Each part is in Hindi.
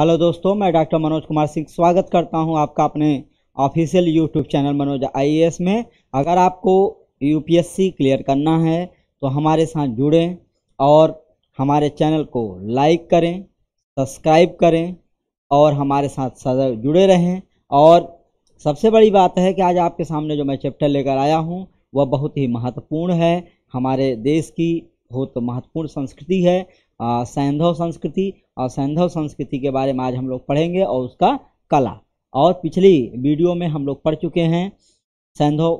हेलो दोस्तों मैं डॉक्टर मनोज कुमार सिंह स्वागत करता हूं आपका अपने official YouTube channel Manoj IAS में अगर आपको यूपीएससी क्लियर करना है तो हमारे साथ जुड़ें और हमारे चैनल को लाइक करें सब्सक्राइब करें और हमारे साथ सदैव जुड़े रहें और सबसे बड़ी बात है कि आज आपके सामने जो मैं चैप्टर लेकर आया हूँ वह बहुत ही महत्वपूर्ण है हमारे देश की बहुत महत्वपूर्ण संस्कृति है सैंधव संस्कृति और सैंधव संस्कृति के बारे में आज हम लोग पढ़ेंगे और उसका कला और पिछली वीडियो में हम लोग पढ़ चुके हैं सैंधव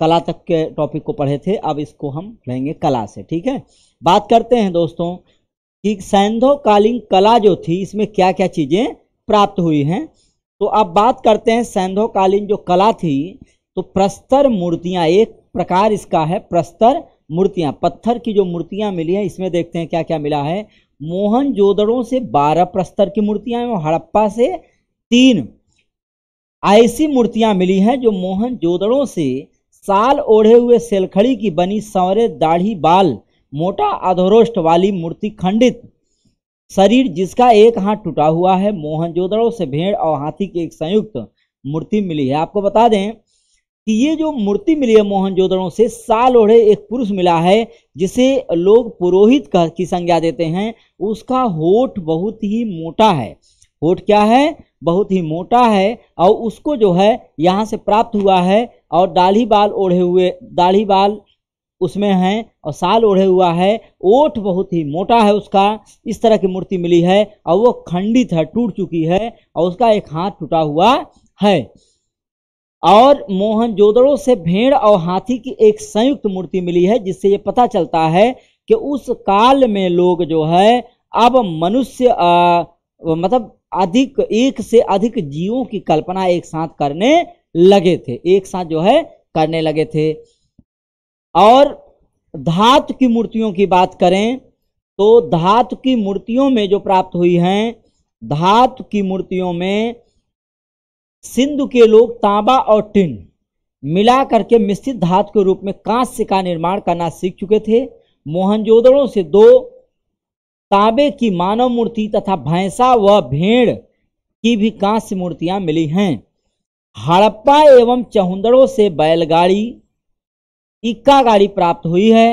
कला तक के टॉपिक को पढ़े थे अब इसको हम पढ़ेंगे कला से ठीक है बात करते हैं दोस्तों कि सैंधव कालीन कला जो थी इसमें क्या क्या चीज़ें प्राप्त हुई हैं तो अब बात करते हैं सैंधव कालीन जो कला थी तो प्रस्तर मूर्तियाँ एक प्रकार इसका है प्रस्तर मूर्तियाँ पत्थर की जो मूर्तियाँ मिली हैं इसमें देखते हैं क्या क्या मिला है मोहन जोदड़ों से बारह प्रस्तर की मूर्तियाँ और हड़प्पा से तीन ऐसी मूर्तियाँ मिली हैं जो मोहन जोदड़ों से साल ओढ़े हुए सेलखड़ी की बनी सौरे दाढ़ी बाल मोटा अधोरोष्ट वाली मूर्ति खंडित शरीर जिसका एक हाथ टूटा हुआ है मोहनजोदड़ों से भेड़ और हाथी की एक संयुक्त मूर्ति मिली है आपको बता दें कि ये जो मूर्ति मिली है मोहन जोदड़ों से साल ओढ़े एक पुरुष मिला है जिसे लोग पुरोहित कह की संज्ञा देते हैं उसका होठ बहुत ही मोटा है होठ क्या है बहुत ही मोटा है और उसको जो है यहाँ से प्राप्त हुआ है और दाढ़ी बाल ओढ़े हुए दाढ़ी बाल उसमें हैं और साल ओढ़े हुआ है ओठ बहुत ही मोटा है उसका इस तरह की मूर्ति मिली है और वो खंडित है टूट चुकी है और उसका एक हाथ टूटा हुआ है और मोहनजोदड़ो से भेड़ और हाथी की एक संयुक्त मूर्ति मिली है जिससे ये पता चलता है कि उस काल में लोग जो है अब मनुष्य मतलब अधिक एक से अधिक जीवों की कल्पना एक साथ करने लगे थे एक साथ जो है करने लगे थे और धातु की मूर्तियों की बात करें तो धातु की मूर्तियों में जो प्राप्त हुई हैं धातु की मूर्तियों में सिंधु के लोग तांबा और टिन मिला करके मिश्रित धातु के रूप में कांस्य का निर्माण करना सीख चुके थे मोहनजोदड़ों से दो तांबे की मानव मूर्ति तथा भैंसा व भेड़ की भी कांस्य मूर्तियां मिली हैं हड़प्पा एवं चहुंदड़ों से बैलगाड़ी इक्का गाड़ी प्राप्त हुई है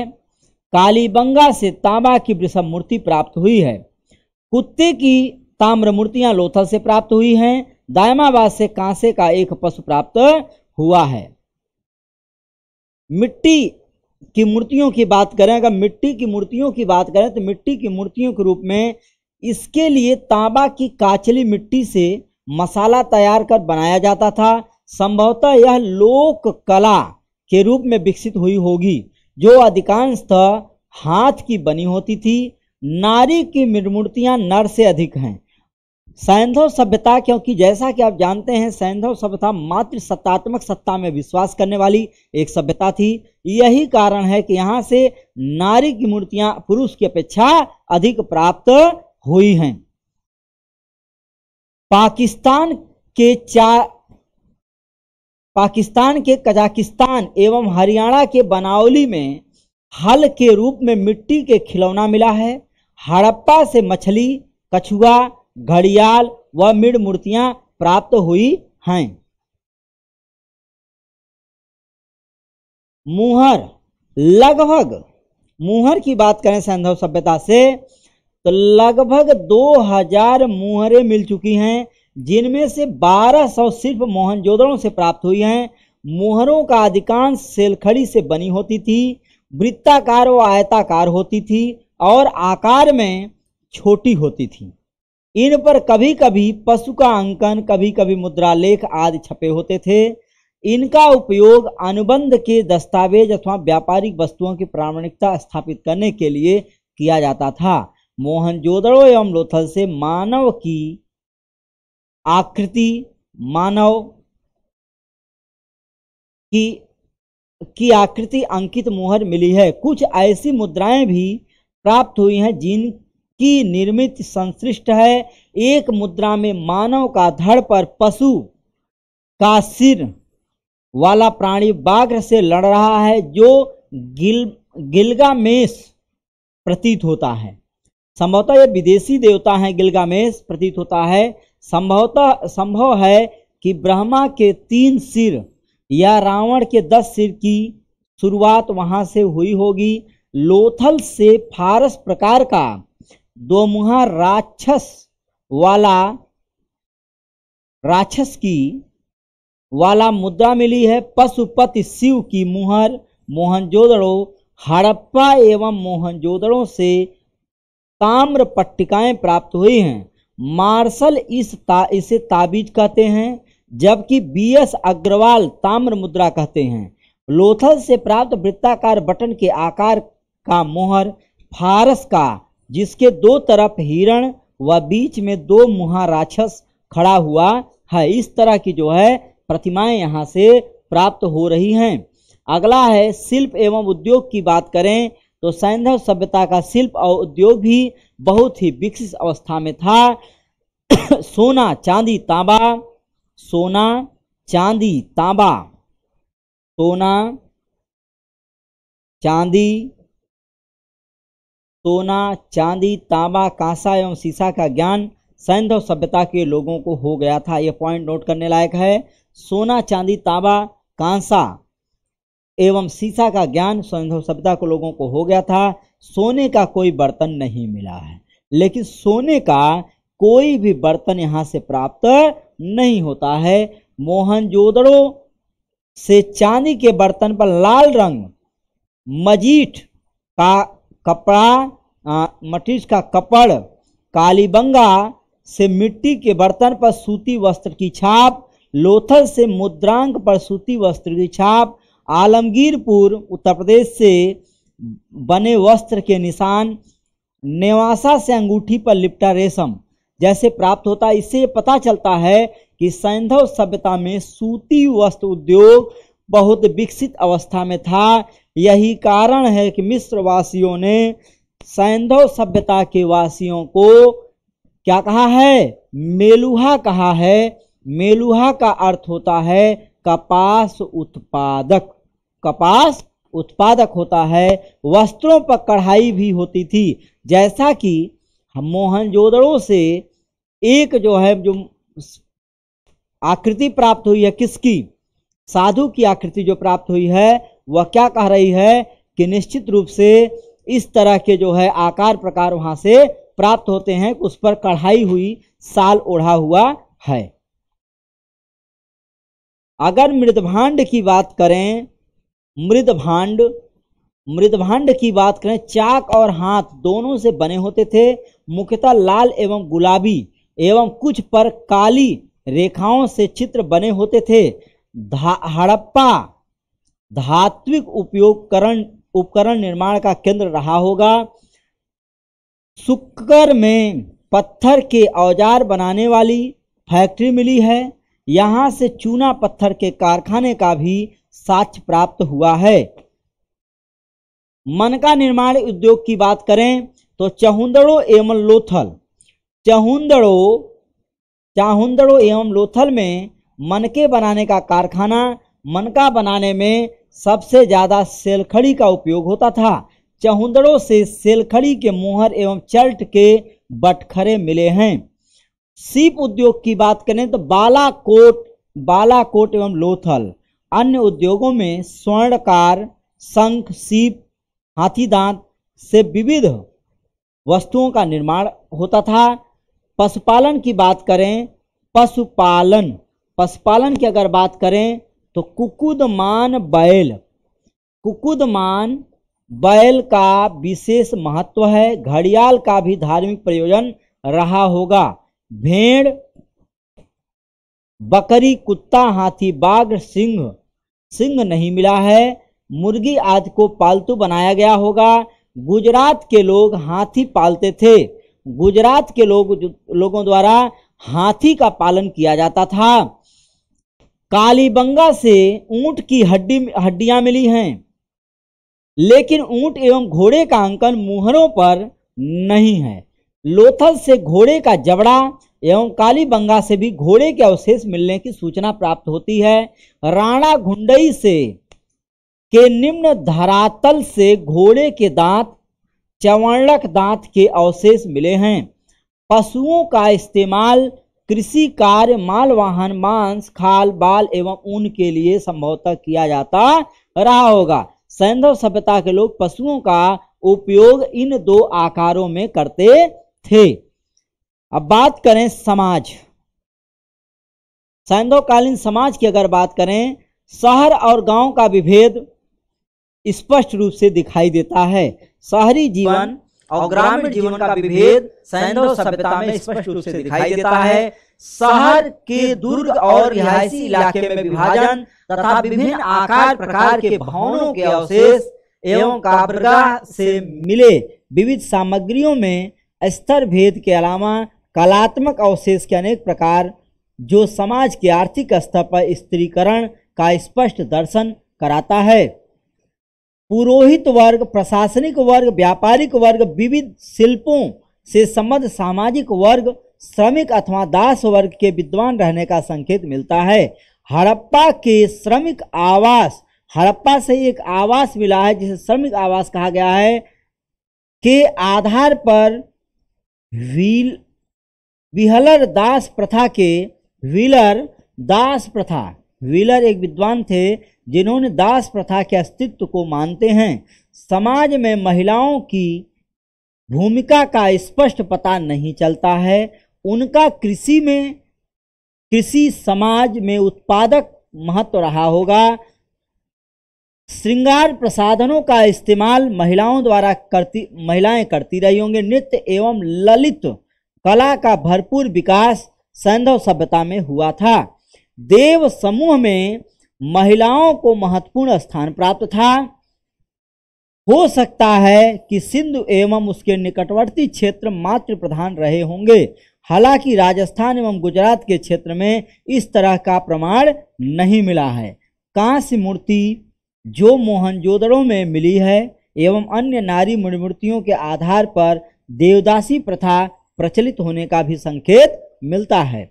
कालीबंगा से तांबा की वृषभ मूर्ति प्राप्त हुई है कुत्ते की ताम्र मूर्तियां लोथल से प्राप्त हुई हैं दायमाबाद से कांसे का एक पशु प्राप्त हुआ है मिट्टी की मूर्तियों की बात करें अगर मिट्टी की मूर्तियों की बात करें तो मिट्टी की मूर्तियों के रूप में इसके लिए तांबा की काचली मिट्टी से मसाला तैयार कर बनाया जाता था संभवतः यह लोक कला के रूप में विकसित हुई होगी जो अधिकांशतः हाथ की बनी होती थी नारी की मूर्तियां नर से अधिक हैं सैंधव सभ्यता क्योंकि जैसा कि आप जानते हैं सैंधव सभ्यता मात्र सत्तात्मक सत्ता में विश्वास करने वाली एक सभ्यता थी यही कारण है कि यहाँ से नारी की मूर्तियां पुरुष की अपेक्षा अधिक प्राप्त हुई हैं पाकिस्तान के चा पाकिस्तान के कजाकिस्तान एवं हरियाणा के बनावली में हल के रूप में मिट्टी के खिलौना मिला है हड़प्पा से मछली कछुआ घड़ियाल व मृण मूर्तियां प्राप्त हुई हैं मुहर लगभग मुहर की बात करें संधव सभ्यता से तो लगभग 2000 मुहरें मिल चुकी हैं जिनमें से 1200 सिर्फ मोहनजोदड़ों से प्राप्त हुई हैं मुहरों का अधिकांश सेलखड़ी से बनी होती थी वृत्ताकार व आयताकार होती थी और आकार में छोटी होती थी इन पर कभी कभी पशु का अंकन कभी कभी मुद्रा लेख आदि छपे होते थे इनका उपयोग अनुबंध के दस्तावेज अथवा व्यापारिक वस्तुओं की प्रामाणिकता स्थापित करने के लिए किया जाता था मोहनजोदड़ो एवं लोथल से मानव की आकृति मानव की की आकृति अंकित मोहर मिली है कुछ ऐसी मुद्राएं भी प्राप्त हुई हैं जिन की निर्मित संश्रिष्ट है एक मुद्रा में मानव का धड़ पर पशु का सिर वाला प्राणी बाघ से लड़ रहा है जो गिल गिलगामेश प्रतीत होता है संभवतः यह विदेशी देवता है गिलगामेश प्रतीत होता है संभवतः संभव है कि ब्रह्मा के तीन सिर या रावण के दस सिर की शुरुआत वहां से हुई होगी लोथल से फारस प्रकार का दो मुहा राक्षस वाला राक्षस की वाला मुद्रा मिली है पशुपति शिव की मुहर मोहनजोदड़ो हड़प्पा एवं मोहनजोदड़ो से ताम्र पट्टिकाएं प्राप्त हुई हैं मार्शल इस ता, इसे ताबीज कहते हैं जबकि बी एस अग्रवाल ताम्र मुद्रा कहते हैं लोथल से प्राप्त वृत्ताकार बटन के आकार का मोहर फारस का जिसके दो तरफ हिरण व बीच में दो मुहा राक्षस खड़ा हुआ है इस तरह की जो है प्रतिमाएं यहाँ से प्राप्त हो रही हैं अगला है शिल्प एवं उद्योग की बात करें तो सैंधव सभ्यता का शिल्प और उद्योग भी बहुत ही विकसित अवस्था में था सोना चांदी तांबा सोना चांदी तांबा सोना चांदी सोना चांदी तांबा कांसा एवं सीसा का ज्ञान सैंधव सभ्यता के लोगों को हो गया था यह पॉइंट नोट करने लायक है सोना चांदी तांबा कांसा एवं सीसा का ज्ञान सैंधव सभ्यता को लोगों को हो गया था सोने का कोई बर्तन नहीं मिला है लेकिन सोने का कोई भी बर्तन यहाँ से प्राप्त नहीं होता है मोहनजोदड़ो से चांदी के बर्तन पर लाल रंग मजीठ का कपड़ा मटीज का कपड़ कालीबंगा से मिट्टी के बर्तन पर सूती वस्त्र की छाप लोथल से मुद्रांक पर सूती वस्त्र की छाप आलमगीरपुर उत्तर प्रदेश से बने वस्त्र के निशान नेवासा से अंगूठी पर लिपटा रेशम जैसे प्राप्त होता है इससे पता चलता है कि सैंधव सभ्यता में सूती वस्त्र उद्योग बहुत विकसित अवस्था में था यही कारण है कि मिस्र वासियों ने सैंधव सभ्यता के वासियों को क्या कहा है मेलुहा कहा है मेलुहा का अर्थ होता है कपास उत्पादक कपास उत्पादक होता है वस्त्रों पर कढ़ाई भी होती थी जैसा कि हम मोहनजोदड़ो से एक जो है जो आकृति प्राप्त हुई है किसकी साधु की आकृति जो प्राप्त हुई है वह क्या कह रही है कि निश्चित रूप से इस तरह के जो है आकार प्रकार वहां से प्राप्त होते हैं उस पर कढ़ाई हुई साल ओढ़ा हुआ है अगर मृदभांड की बात करें मृदभांड मृदभांड की बात करें चाक और हाथ दोनों से बने होते थे मुख्यतः लाल एवं गुलाबी एवं कुछ पर काली रेखाओं से चित्र बने होते थे हड़प्पा धात्विक उपयोगकरण उपकरण निर्माण का केंद्र रहा होगा सुक्कर में पत्थर के औजार बनाने वाली फैक्ट्री मिली है यहाँ से चूना पत्थर के कारखाने का भी साक्ष्य प्राप्त हुआ है मनका निर्माण उद्योग की बात करें तो चहुंदड़ो एवं लोथल चहुंदड़ो चाहुंदड़ो एवं लोथल में मनके बनाने का कारखाना मनका बनाने में सबसे ज़्यादा सेलखड़ी का उपयोग होता था चहुंदड़ों से सेलखड़ी के मोहर एवं चर्ट के बटखरे मिले हैं सीप उद्योग की बात करें तो बालाकोट बालाकोट एवं लोथल अन्य उद्योगों में स्वर्णकार शंख सीप हाथी दांत से विविध वस्तुओं का निर्माण होता था पशुपालन की बात करें पशुपालन पशुपालन की अगर बात करें तो कुकुदमान बैल कुकुदमान बैल का विशेष महत्व है घड़ियाल का भी धार्मिक प्रयोजन रहा होगा भेड़ बकरी कुत्ता हाथी बाघ सिंह सिंह नहीं मिला है मुर्गी आदि को पालतू बनाया गया होगा गुजरात के लोग हाथी पालते थे गुजरात के लोग लोगों द्वारा हाथी का पालन किया जाता था कालीबंगा से ऊंट की हड्डी हड्डियां मिली हैं लेकिन ऊंट एवं घोड़े का अंकन मुहरों पर नहीं है लोथल से घोड़े का जबड़ा एवं कालीबंगा से भी घोड़े के अवशेष मिलने की सूचना प्राप्त होती है राणा घुंडई से के निम्न धरातल से घोड़े के दांत चवर्णक दांत के अवशेष मिले हैं पशुओं का इस्तेमाल कृषि कार्य माल वाहन मांस खाल बाल एवं ऊन के लिए संभवतः किया जाता रहा होगा सैंधव सभ्यता के लोग पशुओं का उपयोग इन दो आकारों में करते थे अब बात करें समाज सैंधवकालीन समाज की अगर बात करें शहर और गांव का विभेद स्पष्ट रूप से दिखाई देता है शहरी जीवन और ग्रामीण जीवन का विभेद सैंधव सभ्यता में स्पष्ट रूप से दिखाई देता है शहर के दुर्ग और रिहायशी इलाके में विभाजन तथा विभिन्न आकार प्रकार के भवनों के अवशेष एवं काब्रगा से मिले विविध सामग्रियों में स्तर भेद के अलावा कलात्मक अवशेष के अनेक प्रकार जो समाज के आर्थिक स्तर पर स्त्रीकरण का स्पष्ट दर्शन कराता है पुरोहित वर्ग प्रशासनिक वर्ग व्यापारिक वर्ग विविध शिल्पों से संबद्ध सामाजिक वर्ग श्रमिक अथवा दास वर्ग के विद्वान रहने का संकेत मिलता है हड़प्पा के श्रमिक आवास हड़प्पा से एक आवास मिला है जिसे श्रमिक आवास कहा गया है के आधार पर व्हील विहलर दास प्रथा के व्हीलर दास प्रथा व्हीलर एक विद्वान थे जिन्होंने दास प्रथा के अस्तित्व को मानते हैं समाज में महिलाओं की भूमिका का स्पष्ट पता नहीं चलता है उनका कृषि में कृषि समाज में उत्पादक महत्व रहा होगा श्रृंगार प्रसाधनों का इस्तेमाल महिलाओं द्वारा करती महिलाएं करती रही होंगी नृत्य एवं ललित कला का भरपूर विकास सैंधव सभ्यता में हुआ था देव समूह में महिलाओं को महत्वपूर्ण स्थान प्राप्त था हो सकता है कि सिंधु एवं उसके निकटवर्ती क्षेत्र मातृ प्रधान रहे होंगे हालांकि राजस्थान एवं गुजरात के क्षेत्र में इस तरह का प्रमाण नहीं मिला है कांस्य मूर्ति जो मोहनजोदड़ों में मिली है एवं अन्य नारी मूर्तियों के आधार पर देवदासी प्रथा प्रचलित होने का भी संकेत मिलता है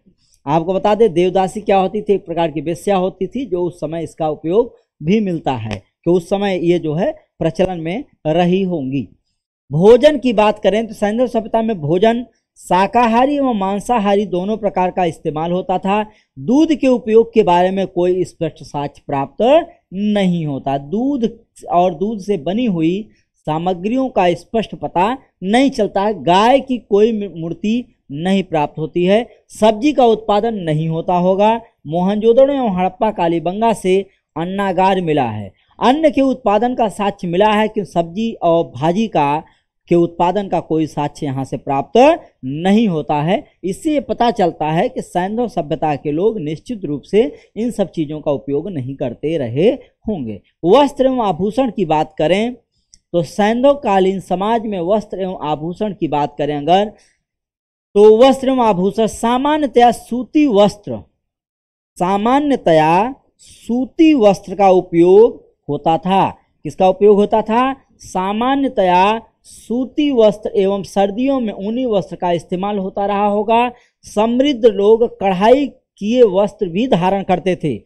आपको बता दें देवदासी क्या होती थी एक प्रकार की वेश्या होती थी जो उस समय इसका उपयोग भी मिलता है कि उस समय ये जो है प्रचलन में रही होंगी भोजन की बात करें तो सैंधव सभ्यता में भोजन शाकाहारी एवं मांसाहारी दोनों प्रकार का इस्तेमाल होता था दूध के उपयोग के बारे में कोई स्पष्ट साक्ष प्राप्त नहीं होता दूध और दूध से बनी हुई सामग्रियों का स्पष्ट पता नहीं चलता गाय की कोई मूर्ति नहीं प्राप्त होती है सब्जी का उत्पादन नहीं होता होगा मोहनजोदड़ो एवं हड़प्पा कालीबंगा से अन्नागार मिला है अन्न के उत्पादन का साक्ष्य मिला है कि सब्जी और भाजी का के उत्पादन का कोई साक्ष्य यहाँ से प्राप्त नहीं होता है इससे ये पता चलता है कि सैंधव सभ्यता के लोग निश्चित रूप से इन सब चीज़ों का उपयोग नहीं करते रहे होंगे वस्त्र एवं आभूषण की बात करें तो सैंधवकालीन समाज में वस्त्र एवं आभूषण की बात करें अगर तो वस्त्र आभूषण सामान्यतया सूती वस्त्र सामान्यतया सूती वस्त्र का उपयोग होता था किसका उपयोग होता था सामान्यतया सूती वस्त्र एवं सर्दियों में ऊनी वस्त्र का इस्तेमाल होता रहा होगा समृद्ध लोग कढ़ाई किए वस्त्र भी धारण करते थे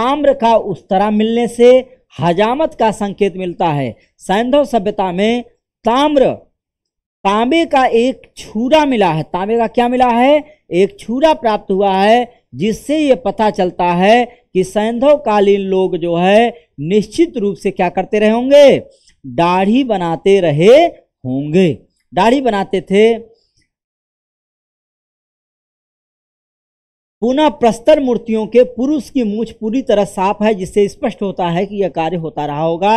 ताम्र का उस्तरा मिलने से हजामत का संकेत मिलता है सैंधव सभ्यता में ताम्र तांबे का एक छूरा मिला है तांबे का क्या मिला है एक छूरा प्राप्त हुआ है जिससे ये पता चलता है कि सैंधवकालीन लोग जो है निश्चित रूप से क्या करते रहे होंगे दाढ़ी बनाते रहे होंगे दाढ़ी बनाते थे पुनः प्रस्तर मूर्तियों के पुरुष की मूछ पूरी तरह साफ है जिससे स्पष्ट होता है कि यह कार्य होता रहा होगा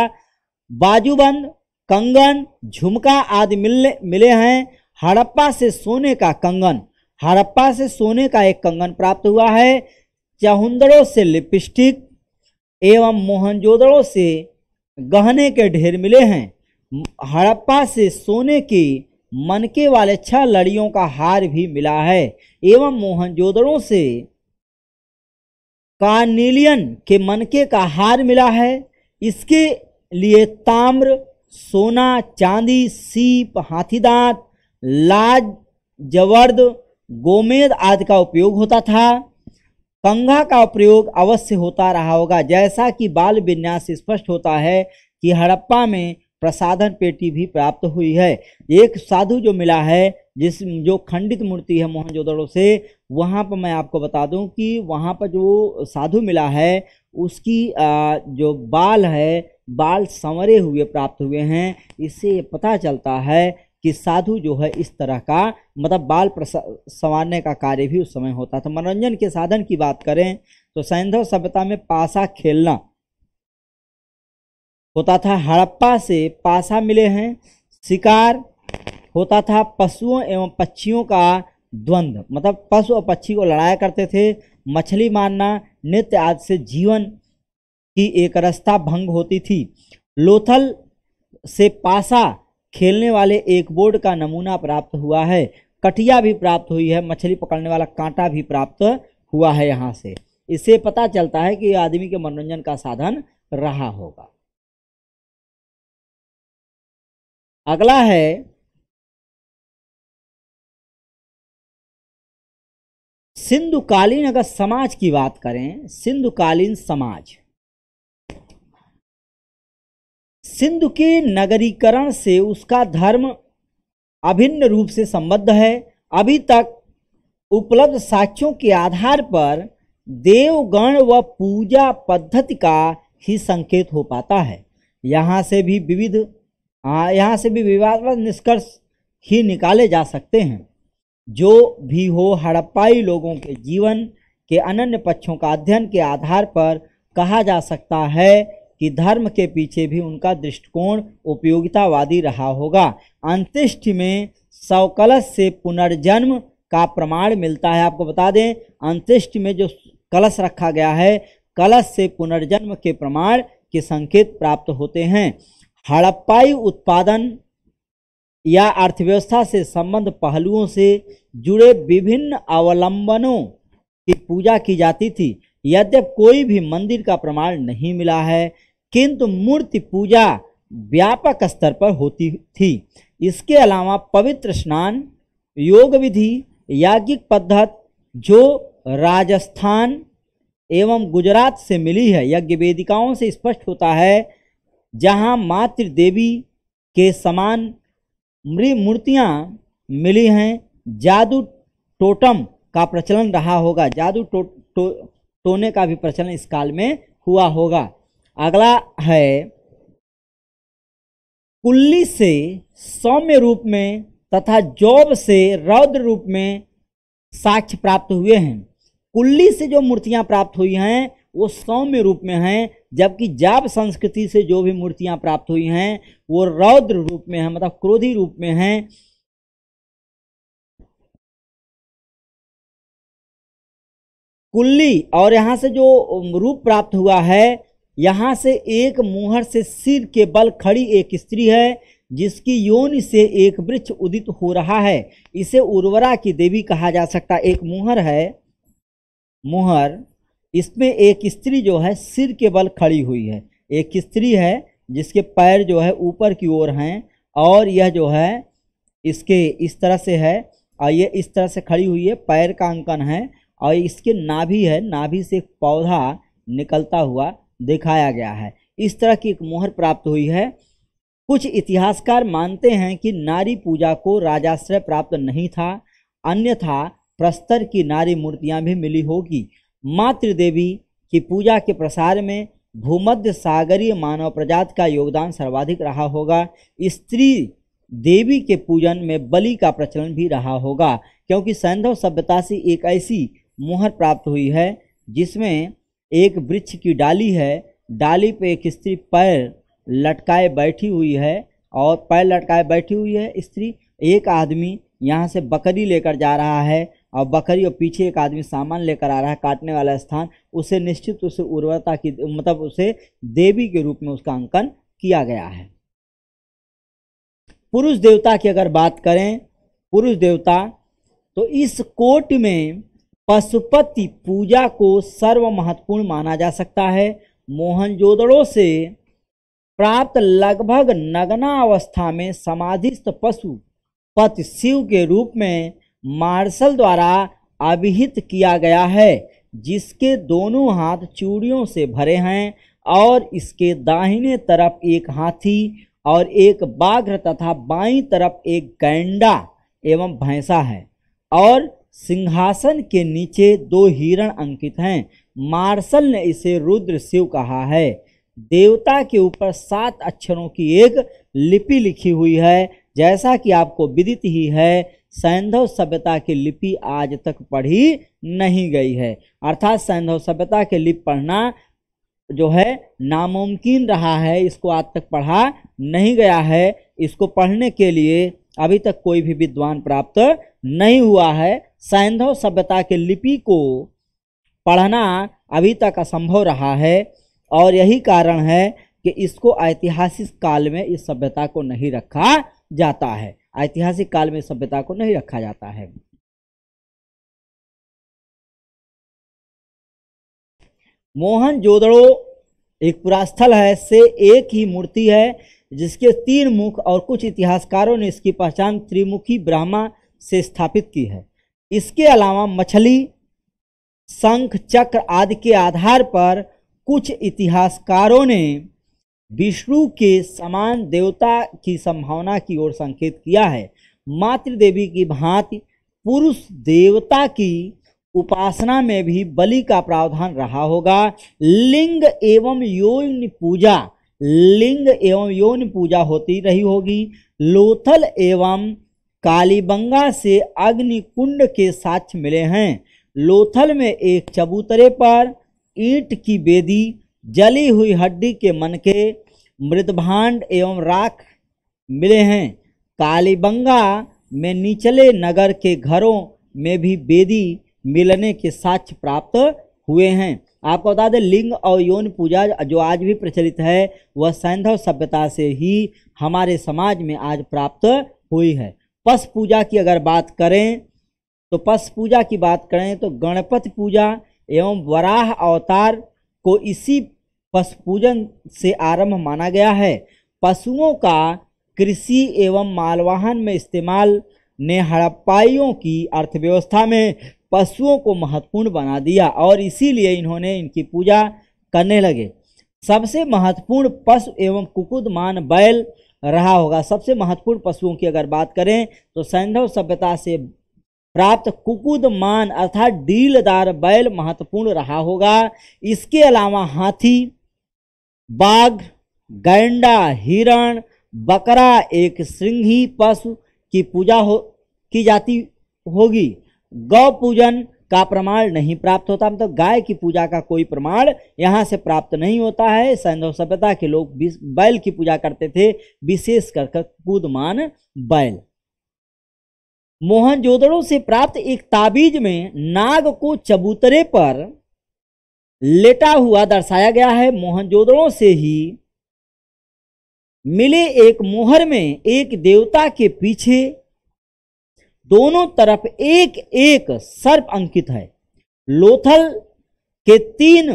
बाजूबंद कंगन झुमका आदि मिलने मिले हैं हड़प्पा से सोने का कंगन हड़प्पा से सोने का एक कंगन प्राप्त हुआ है चहुंदड़ों से लिपस्टिक एवं मोहनजोदड़ों से गहने के ढेर मिले हैं हड़प्पा से सोने की मनके वाले छह लड़ियों का हार भी मिला है एवं मोहनजोदड़ों से कार्निलियन के मनके का हार मिला है इसके लिए ताम्र सोना चांदी सीप हाथीदांत लाज जवर्द गोमेद आदि का उपयोग होता था कंघा का प्रयोग अवश्य होता रहा होगा जैसा कि बाल विन्यास स्पष्ट होता है कि हड़प्पा में प्रसाधन पेटी भी प्राप्त हुई है एक साधु जो मिला है जिस जो खंडित मूर्ति है मोहनजोदड़ो से वहाँ पर मैं आपको बता दूं कि वहाँ पर जो साधु मिला है उसकी जो बाल है बाल संवरे हुए प्राप्त हुए हैं इससे ये पता चलता है कि साधु जो है इस तरह का मतलब बाल संवारने का कार्य भी उस समय होता था मनोरंजन के साधन की बात करें तो सैंधव सभ्यता में पासा खेलना होता था हड़प्पा से पासा मिले हैं शिकार होता था पशुओं एवं पक्षियों का द्वंद मतलब पशु और पक्षी को लड़ाया करते थे मछली मारना नृत्य आदि से जीवन की एकरसता भंग होती थी लोथल से पासा खेलने वाले एक बोर्ड का नमूना प्राप्त हुआ है कटिया भी प्राप्त हुई है मछली पकड़ने वाला कांटा भी प्राप्त हुआ है यहाँ से इससे पता चलता है कि आदमी के मनोरंजन का साधन रहा होगा अगला है सिंधुकालीन अगर समाज की बात करें सिंधुकालीन समाज सिंधु के नगरीकरण से उसका धर्म अभिन्न रूप से संबद्ध है अभी तक उपलब्ध साक्ष्यों के आधार पर देवगण व पूजा पद्धति का ही संकेत हो पाता है यहाँ से भी विविध हाँ, यहाँ से भी विवाद निष्कर्ष ही निकाले जा सकते हैं जो भी हो हड़प्पाई लोगों के जीवन के अनन्य पक्षों का अध्ययन के आधार पर कहा जा सकता है कि धर्म के पीछे भी उनका दृष्टिकोण उपयोगितावादी रहा होगा अंत्येष्ट में सवकलश से पुनर्जन्म का प्रमाण मिलता है आपको बता दें अंत्येष्ट में जो कलश रखा गया है कलश से पुनर्जन्म के प्रमाण के संकेत प्राप्त होते हैं हड़प्पाई उत्पादन या अर्थव्यवस्था से संबंध पहलुओं से जुड़े विभिन्न अवलंबनों की पूजा की जाती थी यद्यप कोई भी मंदिर का प्रमाण नहीं मिला है किंतु मूर्ति पूजा व्यापक स्तर पर होती थी इसके अलावा पवित्र स्नान योग विधि याज्ञिक पद्धत जो राजस्थान एवं गुजरात से मिली है यज्ञ वेदिकाओं से स्पष्ट होता है जहां मातृ देवी के समान मृ मूर्तियाँ मिली हैं जादू टोटम का प्रचलन रहा होगा जादू टो, टो, टोने का भी प्रचलन इस काल में हुआ होगा अगला है कुल्ली से सौम्य रूप में तथा जौब से रौद्र रूप में साक्ष्य प्राप्त हुए हैं कुल्ली से जो मूर्तियां प्राप्त हुई हैं वो सौम्य रूप में हैं जबकि जाप संस्कृति से जो भी मूर्तियां प्राप्त हुई हैं वो रौद्र रूप में हैं मतलब क्रोधी रूप में हैं कुल्ली और यहां से जो रूप प्राप्त हुआ है यहाँ से एक मुहर से सिर के बल खड़ी एक स्त्री है जिसकी योनि से एक वृक्ष उदित हो रहा है इसे उर्वरा की देवी कहा जा सकता है एक मुहर है मुहर इसमें एक स्त्री जो है सिर के बल खड़ी हुई है एक स्त्री है जिसके पैर जो है ऊपर की ओर हैं और यह जो है इसके इस तरह से है और यह इस तरह से खड़ी हुई है पैर का अंकन है और इसके नाभि है नाभि से पौधा निकलता हुआ दिखाया गया है इस तरह की एक मोहर प्राप्त हुई है कुछ इतिहासकार मानते हैं कि नारी पूजा को राजाश्रय प्राप्त नहीं था अन्यथा प्रस्तर की नारी मूर्तियां भी मिली होगी मातृदेवी की पूजा के प्रसार में भूमध्य सागरीय मानव प्रजात का योगदान सर्वाधिक रहा होगा स्त्री देवी के पूजन में बलि का प्रचलन भी रहा होगा क्योंकि सैंधव सभ्यता से एक ऐसी मोहर प्राप्त हुई है जिसमें एक वृक्ष की डाली है डाली पे एक स्त्री पैर लटकाए बैठी हुई है और पैर लटकाए बैठी हुई है स्त्री एक आदमी यहाँ से बकरी लेकर जा रहा है और बकरी और पीछे एक आदमी सामान लेकर आ रहा है काटने वाला स्थान उसे निश्चित उसे उर्वरता की मतलब उसे देवी के रूप में उसका अंकन किया गया है पुरुष देवता की अगर बात करें पुरुष देवता तो इस कोट में पशुपति पूजा को सर्व महत्वपूर्ण माना जा सकता है मोहनजोदड़ों से प्राप्त लगभग नग्ना अवस्था में समाधिस्थ पशु पति शिव के रूप में मार्शल द्वारा अभिहित किया गया है जिसके दोनों हाथ चूड़ियों से भरे हैं और इसके दाहिने तरफ एक हाथी और एक बाघ तथा बाईं तरफ एक गैंडा एवं भैंसा है और सिंहासन के नीचे दो हिरण अंकित हैं मार्शल ने इसे रुद्र शिव कहा है देवता के ऊपर सात अक्षरों की एक लिपि लिखी हुई है जैसा कि आपको विदित ही है सैंधव सभ्यता की लिपि आज तक पढ़ी नहीं गई है अर्थात सैंधव सभ्यता के लिपि पढ़ना जो है नामुमकिन रहा है इसको आज तक पढ़ा नहीं गया है इसको पढ़ने के लिए अभी तक कोई भी विद्वान प्राप्त नहीं हुआ है सैंधव सभ्यता के लिपि को पढ़ना अभी तक असंभव रहा है और यही कारण है कि इसको ऐतिहासिक काल में इस सभ्यता को नहीं रखा जाता है ऐतिहासिक काल में सभ्यता को नहीं रखा जाता है मोहन जोदड़ो एक पुरास्थल है से एक ही मूर्ति है जिसके तीन मुख और कुछ इतिहासकारों ने इसकी पहचान त्रिमुखी ब्रह्मा से स्थापित की है इसके अलावा मछली शंख चक्र आदि के आधार पर कुछ इतिहासकारों ने विष्णु के समान देवता की संभावना की ओर संकेत किया है मातृदेवी की भांति पुरुष देवता की उपासना में भी बलि का प्रावधान रहा होगा लिंग एवं यौन पूजा लिंग एवं यौन पूजा होती रही होगी लोथल एवं कालीबंगा से अग्निकुंड के साक्ष्य मिले हैं लोथल में एक चबूतरे पर ईंट की बेदी जली हुई हड्डी के मन के एवं राख मिले हैं कालीबंगा में निचले नगर के घरों में भी बेदी मिलने के साक्ष्य प्राप्त हुए हैं आपको बता दें लिंग और यौन पूजा जो आज भी प्रचलित है वह सैंधव सभ्यता से ही हमारे समाज में आज प्राप्त हुई है पश पूजा की अगर बात करें तो पश पूजा की बात करें तो गणपति पूजा एवं वराह अवतार को इसी पशु पूजन से आरंभ माना गया है पशुओं का कृषि एवं मालवाहन में इस्तेमाल ने हड़प्पाइयों की अर्थव्यवस्था में पशुओं को महत्वपूर्ण बना दिया और इसीलिए इन्होंने इनकी पूजा करने लगे सबसे महत्वपूर्ण पशु एवं कुकुदमान बैल रहा होगा सबसे महत्वपूर्ण पशुओं की अगर बात करें तो सैंधव सभ्यता से प्राप्त कुकुद मान अर्थात डीलदार बैल महत्वपूर्ण रहा होगा इसके अलावा हाथी बाघ गैंडा हिरण बकरा एक श्रृंगी पशु की पूजा हो की जाती होगी गौ पूजन का प्रमाण नहीं प्राप्त होता मतलब गाय की पूजा का कोई प्रमाण यहाँ से प्राप्त नहीं होता है सैंधव सभ्यता के लोग बैल की पूजा करते थे विशेष कर कूदमान बैल मोहनजोदड़ों से प्राप्त एक ताबीज में नाग को चबूतरे पर लेटा हुआ दर्शाया गया है मोहनजोदड़ों से ही मिले एक मोहर में एक देवता के पीछे दोनों तरफ एक एक सर्प अंकित है लोथल के तीन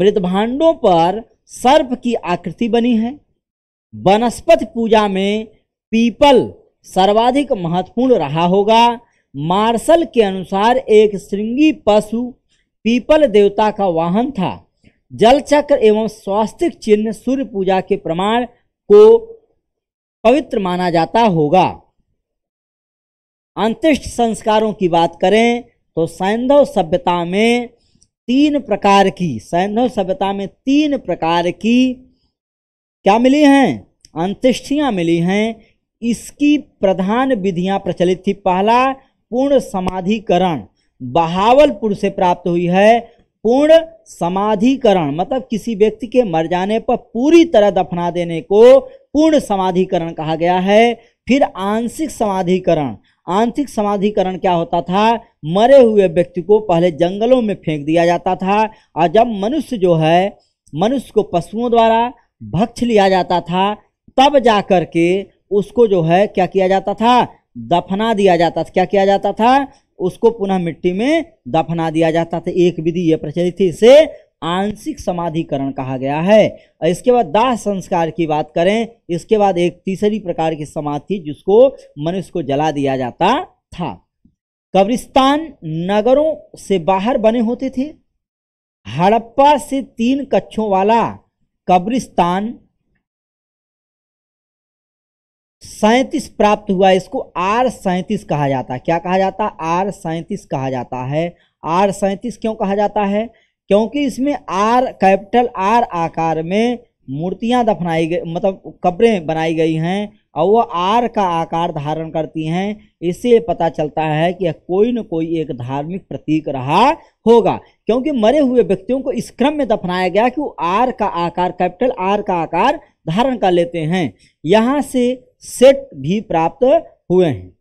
मृतभांडों पर सर्प की आकृति बनी है वनस्पति पूजा में पीपल सर्वाधिक महत्वपूर्ण रहा होगा मार्शल के अनुसार एक श्रृंगी पशु पीपल देवता का वाहन था जल चक्र एवं स्वास्थ्य चिन्ह सूर्य पूजा के प्रमाण को पवित्र माना जाता होगा अंतिष्ट संस्कारों की बात करें तो सैंधव सभ्यता में तीन प्रकार की सैंधव सभ्यता में तीन प्रकार की क्या मिली हैं अंत्येष्ठियाँ मिली हैं इसकी प्रधान विधियां प्रचलित थी पहला पूर्ण समाधिकरण बहावलपुर से प्राप्त हुई है पूर्ण समाधिकरण मतलब किसी व्यक्ति के मर जाने पर पूरी तरह दफना देने को पूर्ण समाधिकरण कहा गया है फिर आंशिक समाधिकरण आंशिक समाधिकरण क्या होता था मरे हुए व्यक्ति को पहले जंगलों में फेंक दिया जाता था और जब मनुष्य जो है मनुष्य को पशुओं द्वारा भक्ष लिया जाता था तब जा कर के उसको जो है क्या किया जाता था दफना दिया जाता था क्या किया जाता था उसको पुनः मिट्टी में दफना दिया जाता था एक विधि यह प्रचलित थी इसे आंशिक समाधिकरण कहा गया है और इसके बाद दाह संस्कार की बात करें इसके बाद एक तीसरी प्रकार की समाधि जिसको मनुष्य को जला दिया जाता था कब्रिस्तान नगरों से बाहर बने होते थे हड़प्पा से तीन कच्छों वाला कब्रिस्तान सैतीस प्राप्त हुआ इसको आर सैंतीस कहा जाता है क्या कहा जाता है आर सैंतीस कहा जाता है आर सैंतीस क्यों कहा जाता है क्योंकि इसमें आर कैपिटल आर आकार में मूर्तियां दफनाई गई मतलब कब्रें बनाई गई हैं और वह आर का आकार धारण करती हैं इससे पता चलता है कि कोई न कोई एक धार्मिक प्रतीक रहा होगा क्योंकि मरे हुए व्यक्तियों को इस क्रम में दफनाया गया कि वो आर का आकार कैपिटल आर का आकार धारण कर लेते हैं यहाँ से सेट भी प्राप्त हुए हैं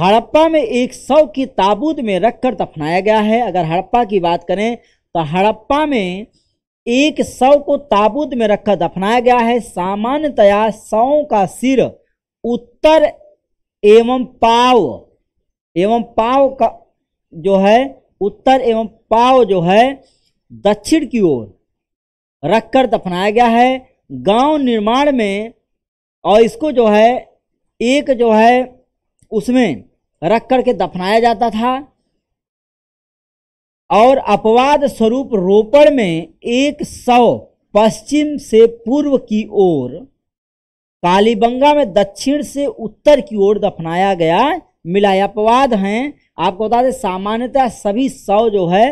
हड़प्पा में एक शव की ताबूत में रखकर दफनाया गया है अगर हड़प्पा की बात करें तो हड़प्पा में एक शव को ताबूत में रखकर दफनाया गया है सामान्यतया शव का सिर उत्तर एवं पाव एवं पाव का जो है उत्तर एवं पाव जो है दक्षिण की ओर रखकर दफनाया गया है गांव निर्माण में और इसको जो है एक जो है उसमें रख करके दफनाया जाता था और अपवाद स्वरूप रोपड़ में एक सौ पश्चिम से पूर्व की ओर कालीबंगा में दक्षिण से उत्तर की ओर दफनाया गया मिला अपवाद हैं आपको बता दें सामान्यतः सभी सौ जो है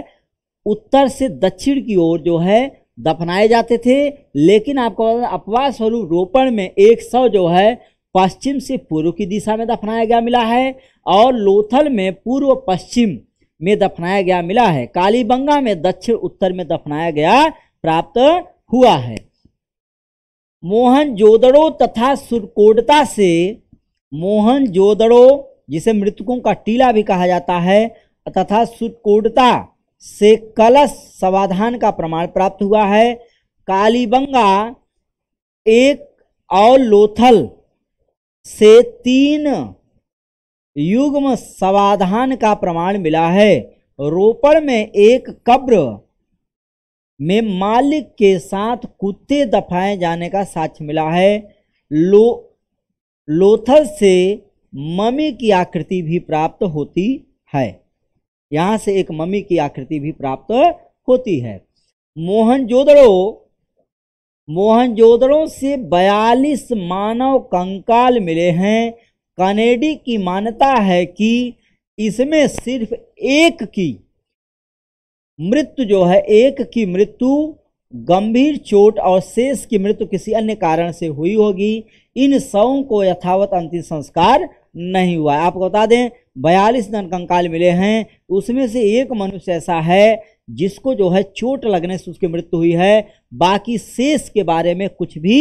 उत्तर से दक्षिण की ओर जो है दफनाए जाते थे लेकिन आपको बता दें अपवाद स्वरूप रोपण में एक सौ जो है पश्चिम से पूर्व की दिशा में दफनाया गया मिला है और लोथल में पूर्व पश्चिम में दफनाया गया मिला है कालीबंगा में दक्षिण उत्तर में दफनाया गया प्राप्त हुआ है मोहन जोदड़ो तथा सुरकोडता से मोहन जोदड़ो जिसे मृतकों का टीला भी कहा जाता है तथा सुरकोडता से कलश समाधान का प्रमाण प्राप्त हुआ है कालीबंगा एक और लोथल से तीन युग्म समाधान का प्रमाण मिला है रोपड़ में एक कब्र में मालिक के साथ कुत्ते दफाए जाने का साक्ष्य मिला है लो लोथल से मम्मी की आकृति भी प्राप्त होती है यहां से एक मम्मी की आकृति भी प्राप्त होती है मोहनजोदड़ो मोहनजोदड़ों से 42 मानव कंकाल मिले हैं कनेडी की मान्यता है कि इसमें सिर्फ एक की मृत्यु जो है एक की मृत्यु गंभीर चोट और शेष की मृत्यु किसी अन्य कारण से हुई होगी इन सौ को यथावत अंतिम संस्कार नहीं हुआ है आपको बता दें बयालीस नन कंकाल मिले हैं उसमें से एक मनुष्य ऐसा है जिसको जो है चोट लगने से उसकी मृत्यु हुई है बाकी शेष के बारे में कुछ भी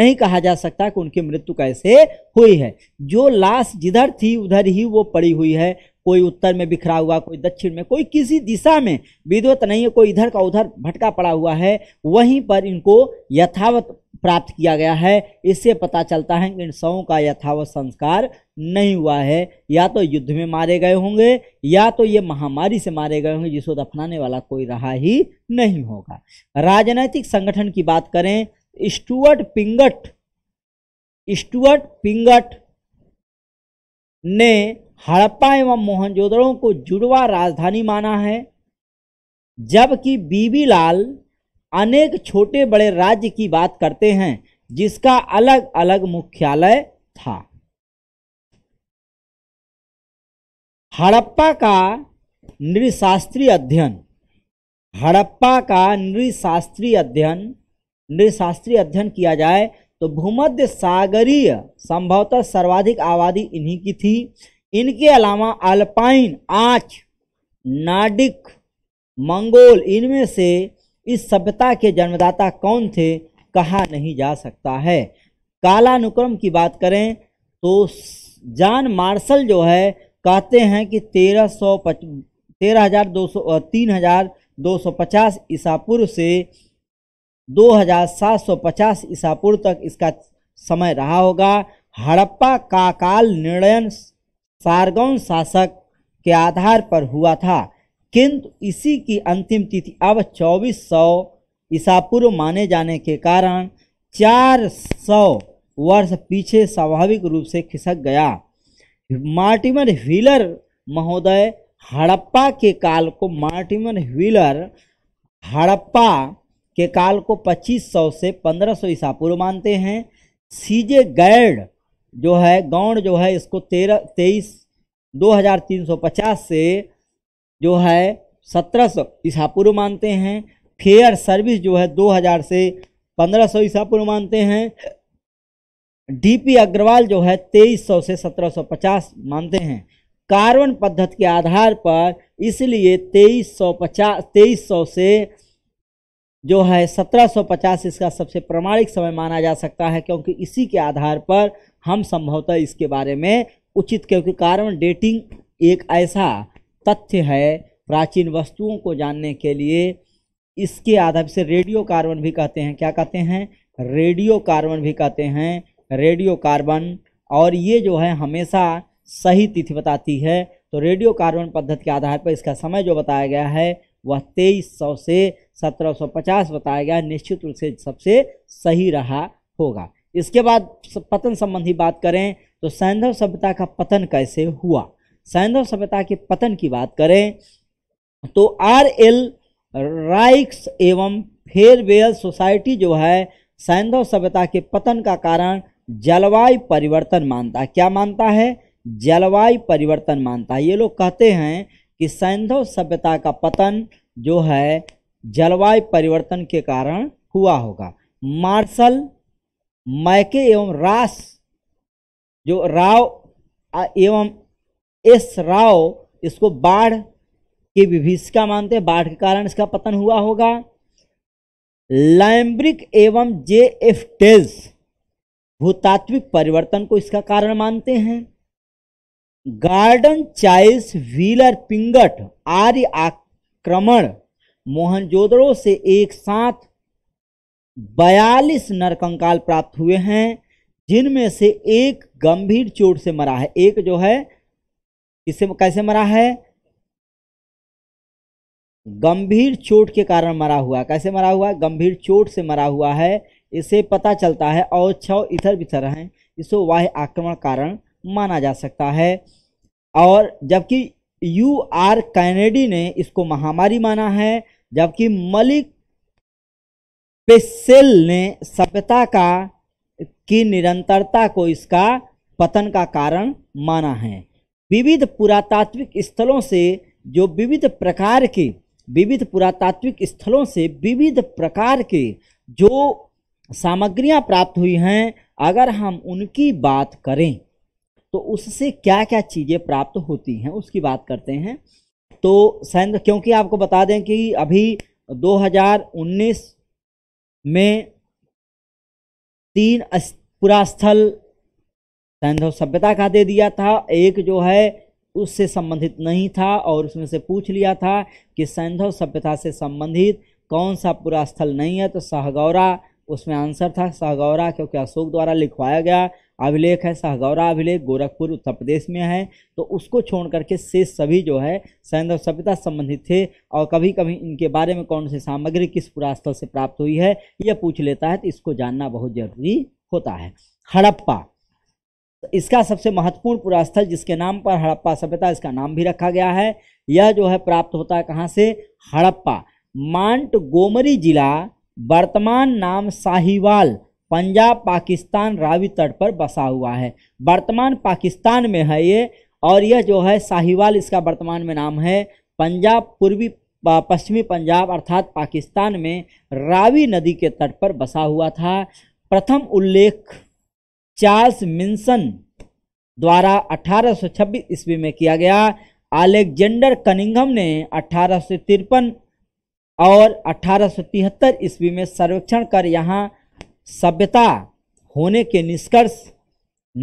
नहीं कहा जा सकता कि उनकी मृत्यु कैसे हुई है जो लाश जिधर थी उधर ही वो पड़ी हुई है कोई उत्तर में बिखरा हुआ कोई दक्षिण में कोई किसी दिशा में विद्वत नहीं है कोई इधर का उधर भटका पड़ा हुआ है वहीं पर इनको यथावत प्राप्त किया गया है इससे पता चलता है कि इन सौ का यथावत संस्कार नहीं हुआ है या तो युद्ध में मारे गए होंगे या तो ये महामारी से मारे गए होंगे जिसको दफनाने वाला कोई रहा ही नहीं होगा राजनैतिक संगठन की बात करें स्टुअर्ट पिंगट स्टुअर्ट पिंगट ने हड़प्पा एवं मोहनजोदड़ो को जुड़वा राजधानी माना है जबकि बीबी लाल अनेक छोटे बड़े राज्य की बात करते हैं जिसका अलग अलग मुख्यालय था हड़प्पा का नृशास्त्रीय अध्ययन हड़प्पा का नृशास्त्रीय अध्ययन नृशास्त्रीय अध्ययन किया जाए तो भूमध्य सागरीय संभवतः सर्वाधिक आबादी इन्हीं की थी इनके अलावा अल्पाइन आच नाडिक मंगोल इनमें से इस सभ्यता के जन्मदाता कौन थे कहा नहीं जा सकता है कालानुक्रम की बात करें तो जान मार्शल जो है कहते हैं कि तेरह सौ पच तेरह हज़ार दो सौ तीन हज़ार दो सौ पचास ईसा पूर्व से दो हज़ार सात सौ पचास ईसा पूर्व तक इसका समय रहा होगा हड़प्पा का काल निर्णय सारगौन शासक के आधार पर हुआ था किंतु इसी की अंतिम तिथि अब चौबीस सौ ईसा पूर्व माने जाने के कारण चार सौ वर्ष पीछे स्वाभाविक रूप से खिसक गया मार्टिमर व्हीलर महोदय हड़प्पा के काल को मार्टिमर व्हीलर हड़प्पा के काल को 2500 से 1500 ईसा पूर्व मानते हैं सीजे गैड जो है गौण जो है इसको तेरह तेईस दो हजार तीन सौ पचास से जो है सत्रह सौ ईसा पूर्व मानते हैं फेयर सर्विस जो है दो हजार से पंद्रह सौ ईसा पूर्व मानते हैं डीपी अग्रवाल जो है तेईस सौ से सत्रह सौ पचास मानते हैं कार्बन पद्धति के आधार पर इसलिए तेईस सौ पचास तेईस सौ से जो है सत्रह सौ पचास इसका सबसे प्रमाणिक समय माना जा सकता है क्योंकि इसी के आधार पर हम संभवतः इसके बारे में उचित क्योंकि कार्बन डेटिंग एक ऐसा तथ्य है प्राचीन वस्तुओं को जानने के लिए इसके आधार से रेडियो कार्बन भी कहते हैं क्या कहते हैं रेडियो कार्बन भी कहते हैं रेडियो कार्बन और ये जो है हमेशा सही तिथि बताती है तो रेडियो कार्बन पद्धति के आधार पर इसका समय जो बताया गया है वह तेईस सौ से सत्रह सौ पचास बताया गया निश्चित रूप से सबसे सही रहा होगा इसके बाद पतन संबंधी बात करें तो सैंधव सभ्यता का पतन कैसे हुआ सैंधव सभ्यता के पतन की बात करें तो आर एल राइक्स एवं फेयरवेल सोसाइटी जो है सैंधव सभ्यता के पतन का कारण जलवायु परिवर्तन मानता है क्या मानता है जलवायु परिवर्तन मानता है ये लोग कहते हैं कि सैंधव सभ्यता का पतन जो है जलवायु परिवर्तन के कारण हुआ होगा मार्शल मैके एवं रास जो राव एवं एस राव इसको बाढ़ की विभीषिका मानते हैं बाढ़ के कारण इसका पतन हुआ होगा लैम्ब्रिक एवं जे एफ टेज भूतात्विक परिवर्तन को इसका कारण मानते हैं गार्डन चाइस व्हीलर पिंगट आर्य आक्रमण मोहनजोदड़ो से एक साथ बयालीस नरकंकाल प्राप्त हुए हैं जिनमें से एक गंभीर चोट से मरा है एक जो है किससे कैसे मरा है गंभीर चोट के कारण मरा हुआ कैसे मरा हुआ गंभीर चोट से मरा हुआ है इसे पता चलता है और छव इधर बिथर हैं इसको वाह आक्रमण कारण माना जा सकता है और जबकि यू आर कैनेडी ने इसको महामारी माना है जबकि मलिक पेसेल ने सभ्यता का की निरंतरता को इसका पतन का कारण माना है विविध पुरातात्विक स्थलों से जो विविध प्रकार के विविध पुरातात्विक स्थलों से विविध प्रकार के जो सामग्रियां प्राप्त हुई हैं अगर हम उनकी बात करें तो उससे क्या क्या चीज़ें प्राप्त होती हैं उसकी बात करते हैं तो सैन क्योंकि आपको बता दें कि अभी 2019 में तीन पुरास्थल स्थल सैंधव सभ्यता का दे दिया था एक जो है उससे संबंधित नहीं था और उसमें से पूछ लिया था कि सैंधव सभ्यता से संबंधित कौन सा पुरास्थल स्थल नहीं है तो सहगौरा उसमें आंसर था सहगौरा क्योंकि अशोक द्वारा लिखवाया गया अभिलेख है सहगौरा अभिलेख गोरखपुर उत्तर प्रदेश में है तो उसको छोड़ करके शेष सभी जो है सैंधव सभ्यता संबंधित थे और कभी कभी इनके बारे में कौन सी सामग्री किस पुरास्थल से प्राप्त हुई है यह पूछ लेता है तो इसको जानना बहुत जरूरी होता है हड़प्पा इसका सबसे महत्वपूर्ण पुरास्थल जिसके नाम पर हड़प्पा सभ्यता इसका नाम भी रखा गया है यह जो है प्राप्त होता है कहाँ से हड़प्पा मांट गोमरी जिला वर्तमान नाम साहिवाल पंजाब पाकिस्तान रावी तट पर बसा हुआ है वर्तमान पाकिस्तान में है ये और यह जो है साहिवाल इसका वर्तमान में नाम है पंजाब पूर्वी पश्चिमी पंजाब अर्थात पाकिस्तान में रावी नदी के तट पर बसा हुआ था प्रथम उल्लेख चार्ल्स मिन्सन द्वारा 1826 ईस्वी में किया गया अलेक्जेंडर कनिंगम ने अठारह और अठारह ईस्वी में सर्वेक्षण कर यहाँ सभ्यता होने के निष्कर्ष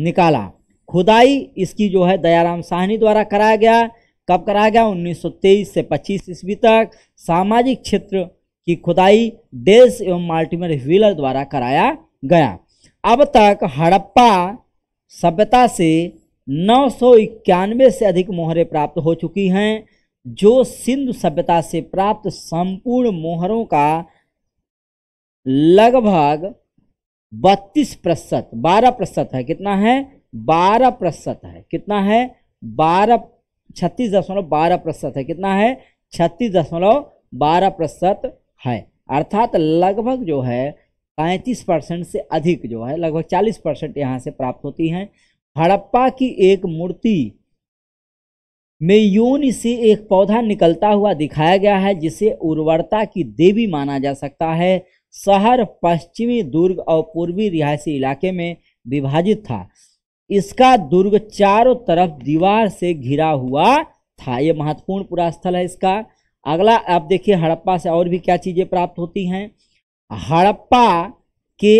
निकाला खुदाई इसकी जो है दयाराम साहनी द्वारा कराया गया कब कराया गया 1923 से 25 ईस्वी तक सामाजिक क्षेत्र की खुदाई डेल्स एवं माल्टीमर व्हीलर द्वारा कराया गया अब तक हड़प्पा सभ्यता से नौ से अधिक मोहरें प्राप्त हो चुकी हैं जो सिंधु सभ्यता से प्राप्त संपूर्ण मोहरों का लगभग बत्तीस प्रतिशत बारह प्रतिशत है कितना है बारह प्रतिशत है कितना है बारह छत्तीस दशमलव बारह प्रतिशत है कितना है छत्तीस दशमलव बारह प्रतिशत है अर्थात लगभग जो है पैंतीस परसेंट से अधिक जो है लगभग चालीस परसेंट यहाँ से प्राप्त होती हैं हड़प्पा की एक मूर्ति में यून से एक पौधा निकलता हुआ दिखाया गया है जिसे उर्वरता की देवी माना जा सकता है शहर पश्चिमी दुर्ग और पूर्वी रिहायशी इलाके में विभाजित था इसका दुर्ग चारों तरफ दीवार से घिरा हुआ था यह महत्वपूर्ण पुरास्थल है इसका अगला आप देखिए हड़प्पा से और भी क्या चीज़ें प्राप्त होती हैं हड़प्पा के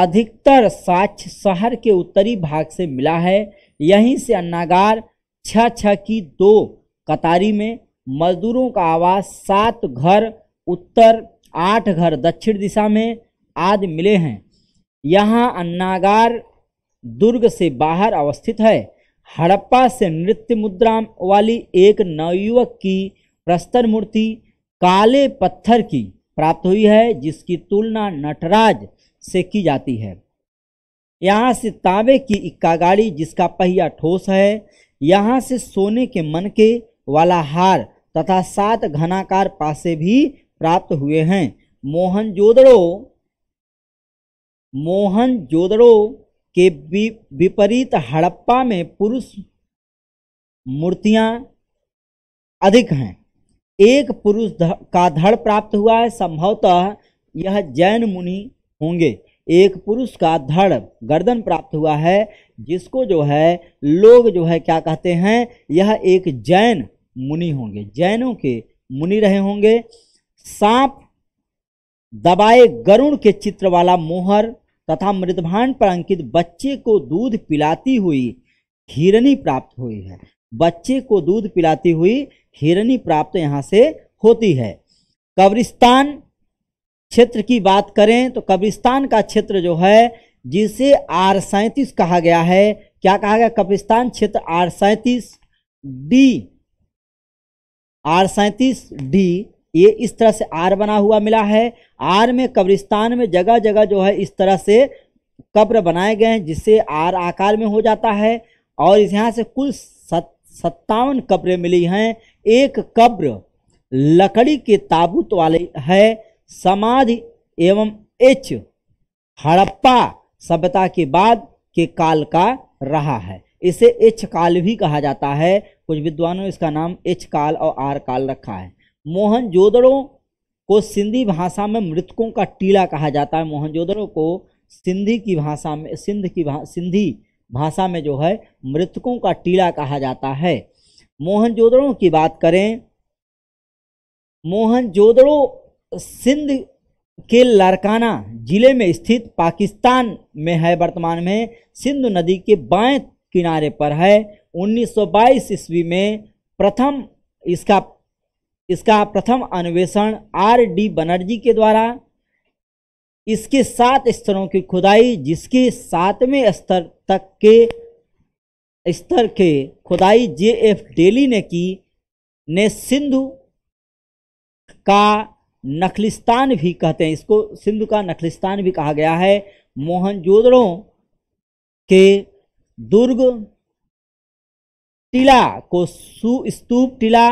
अधिकतर साक्ष्य शहर के उत्तरी भाग से मिला है यहीं से अन्नागार छः छः की दो कतारी में मजदूरों का आवास सात घर उत्तर आठ घर दक्षिण दिशा में आदि मिले हैं यहाँ अन्नागार दुर्ग से बाहर अवस्थित है हड़प्पा से नृत्य मुद्रा वाली एक नवयुवक की प्रस्तर मूर्ति काले पत्थर की प्राप्त हुई है जिसकी तुलना नटराज से की जाती है यहाँ से तांबे की इक्का गाड़ी जिसका पहिया ठोस है यहाँ से सोने के मन के वाला हार तथा सात घनाकार पासे भी प्राप्त हुए हैं मोहनजोदड़ो मोहनजोदड़ो के विपरीत हड़प्पा में पुरुष मूर्तियां अधिक हैं एक पुरुष का धड़ प्राप्त हुआ है संभवतः यह जैन मुनि होंगे एक पुरुष का धड़ गर्दन प्राप्त हुआ है जिसको जो है लोग जो है क्या कहते हैं यह एक जैन मुनि होंगे जैनों के मुनि रहे होंगे सांप दबाए गरुण के चित्र वाला मोहर तथा मृदभान पर अंकित बच्चे को दूध पिलाती हुई हिरनी प्राप्त हुई है बच्चे को दूध पिलाती हुई हिरनी प्राप्त यहाँ से होती है कब्रिस्तान क्षेत्र की बात करें तो कब्रिस्तान का क्षेत्र जो है जिसे आर सैंतीस कहा गया है क्या कहा गया कब्रिस्तान क्षेत्र आर सैंतीस डी आर सैंतीस डी ये इस तरह से आर बना हुआ मिला है आर में कब्रिस्तान में जगह जगह जो है इस तरह से कब्र बनाए गए हैं जिससे आर आकार में हो जाता है और इस यहाँ से कुल सत सत्तावन कब्रें मिली हैं एक कब्र लकड़ी के ताबूत वाले है समाधि एवं एच हड़प्पा सभ्यता के बाद के काल का रहा है इसे एच काल भी कहा जाता है कुछ विद्वानों इसका नाम एच काल और आर काल रखा है मोहनजोदड़ों को सिंधी भाषा में मृतकों का टीला कहा जाता है मोहनजोदड़ों को सिंधी की भाषा में सिंध की भा, सिंधी भाषा में जो है मृतकों का टीला कहा जाता है मोहनजोदड़ों की बात करें मोहनजोदड़ो सिंध के लारकाना जिले में स्थित पाकिस्तान में है वर्तमान में सिंधु नदी के बाएं किनारे पर है 1922 ईस्वी में प्रथम इसका इसका प्रथम अन्वेषण आर डी बनर्जी के द्वारा इसके सात स्तरों की खुदाई जिसके सातवें स्तर तक के स्तर के खुदाई जे एफ डेली ने की ने सिंधु का नखलिस्तान भी कहते हैं इसको सिंधु का नखलिस्तान भी कहा गया है मोहनजोदड़ो के दुर्ग टीला को सुस्तूप टीला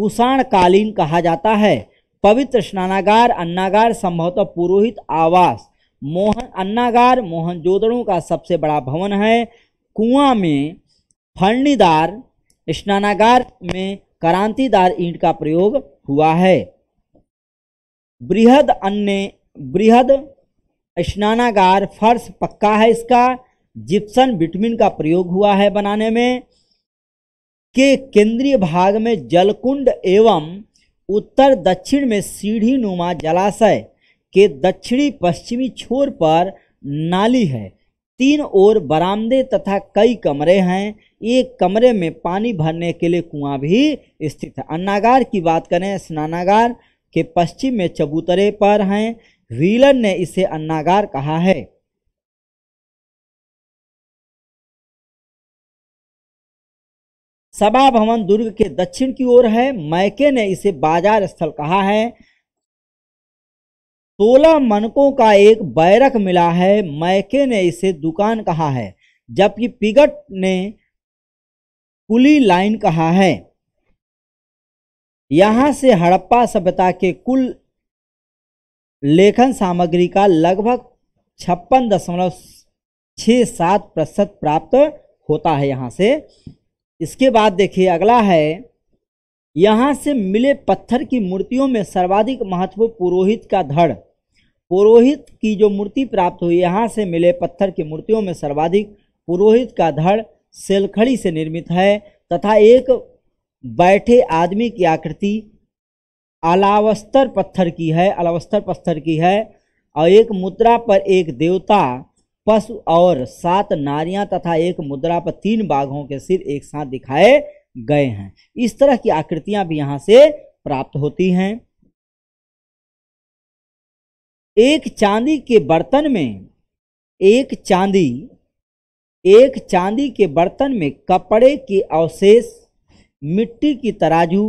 कालीन कहा जाता है पवित्र स्नानागार अन्नागार संभवतः पुरोहित आवास मोहन अन्नागार मोहनजोदड़ों का सबसे बड़ा भवन है कुआं में फर्णीदार स्नानागार में क्रांतिदार ईंट का प्रयोग हुआ है बृहद अन्य बृहद स्नानागार फर्श पक्का है इसका जिप्सन विटमिन का प्रयोग हुआ है बनाने में के केंद्रीय भाग में जलकुंड एवं उत्तर दक्षिण में सीढ़ी नुमा जलाशय के दक्षिणी पश्चिमी छोर पर नाली है तीन ओर बरामदे तथा कई कमरे हैं एक कमरे में पानी भरने के लिए कुआं भी स्थित है अन्नागार की बात करें स्नानागार के पश्चिम में चबूतरे पर हैं व्हीलर ने इसे अन्नागार कहा है सभा भवन दुर्ग के दक्षिण की ओर है मैके ने इसे बाजार स्थल कहा है सोलह मनकों का एक बैरक मिला है मैके ने इसे दुकान कहा है जबकि पिगट ने कुली लाइन कहा है यहां से हड़प्पा सभ्यता के कुल लेखन सामग्री का लगभग छप्पन दशमलव छ सात प्रतिशत प्राप्त होता है यहाँ से इसके बाद देखिए अगला है यहाँ से मिले पत्थर की मूर्तियों में सर्वाधिक महत्व पुरोहित का धड़ पुरोहित की जो मूर्ति प्राप्त हुई यहाँ से मिले पत्थर की मूर्तियों में सर्वाधिक पुरोहित का धड़ सेलखड़ी से निर्मित है तथा एक बैठे आदमी की आकृति अलावस्तर पत्थर की है अलावस्तर पत्थर की है और एक मुद्रा पर एक देवता पशु और सात नारियां तथा एक मुद्रा पर तीन बाघों के सिर एक साथ दिखाए गए हैं इस तरह की आकृतियां भी यहां से प्राप्त होती हैं एक चांदी के बर्तन में एक चांदी एक चांदी के बर्तन में कपड़े के अवशेष मिट्टी की तराजू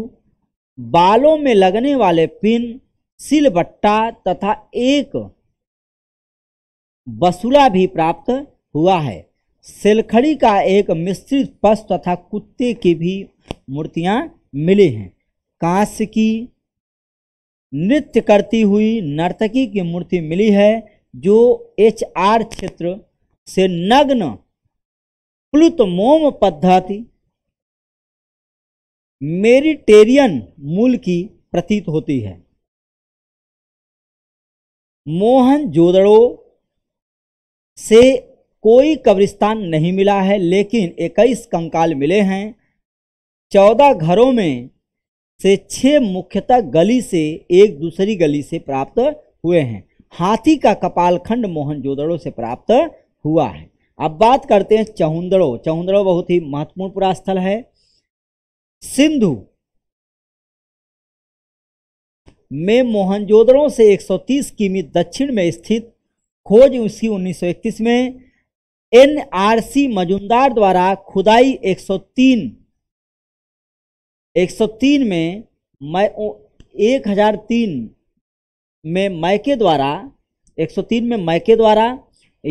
बालों में लगने वाले पिन सिलबट्टा तथा एक वसूला भी प्राप्त हुआ है सेलखड़ी का एक मिश्रित पश तथा कुत्ते की भी मूर्तियां मिली हैं कांस्य की नृत्य करती हुई नर्तकी की मूर्ति मिली है जो एच आर क्षेत्र से नग्न प्लुत मोम पद्धति मेरिटेरियन मूल की प्रतीत होती है मोहन जोदड़ो से कोई कब्रिस्तान नहीं मिला है लेकिन इक्कीस कंकाल मिले हैं चौदह घरों में से छः मुख्यतः गली से एक दूसरी गली से प्राप्त हुए हैं हाथी का कपालखंड मोहनजोदड़ो से प्राप्त हुआ है अब बात करते हैं चहुंदड़ो चहुंदड़ो बहुत ही महत्वपूर्ण पुरास्थल है सिंधु में मोहनजोदड़ो से 130 किमी दक्षिण में स्थित खोज उसकी 1931 में एन आर सी मजुमदार द्वारा खुदाई 103 103 में हजार तीन में मैके द्वारा 103 में मैके द्वारा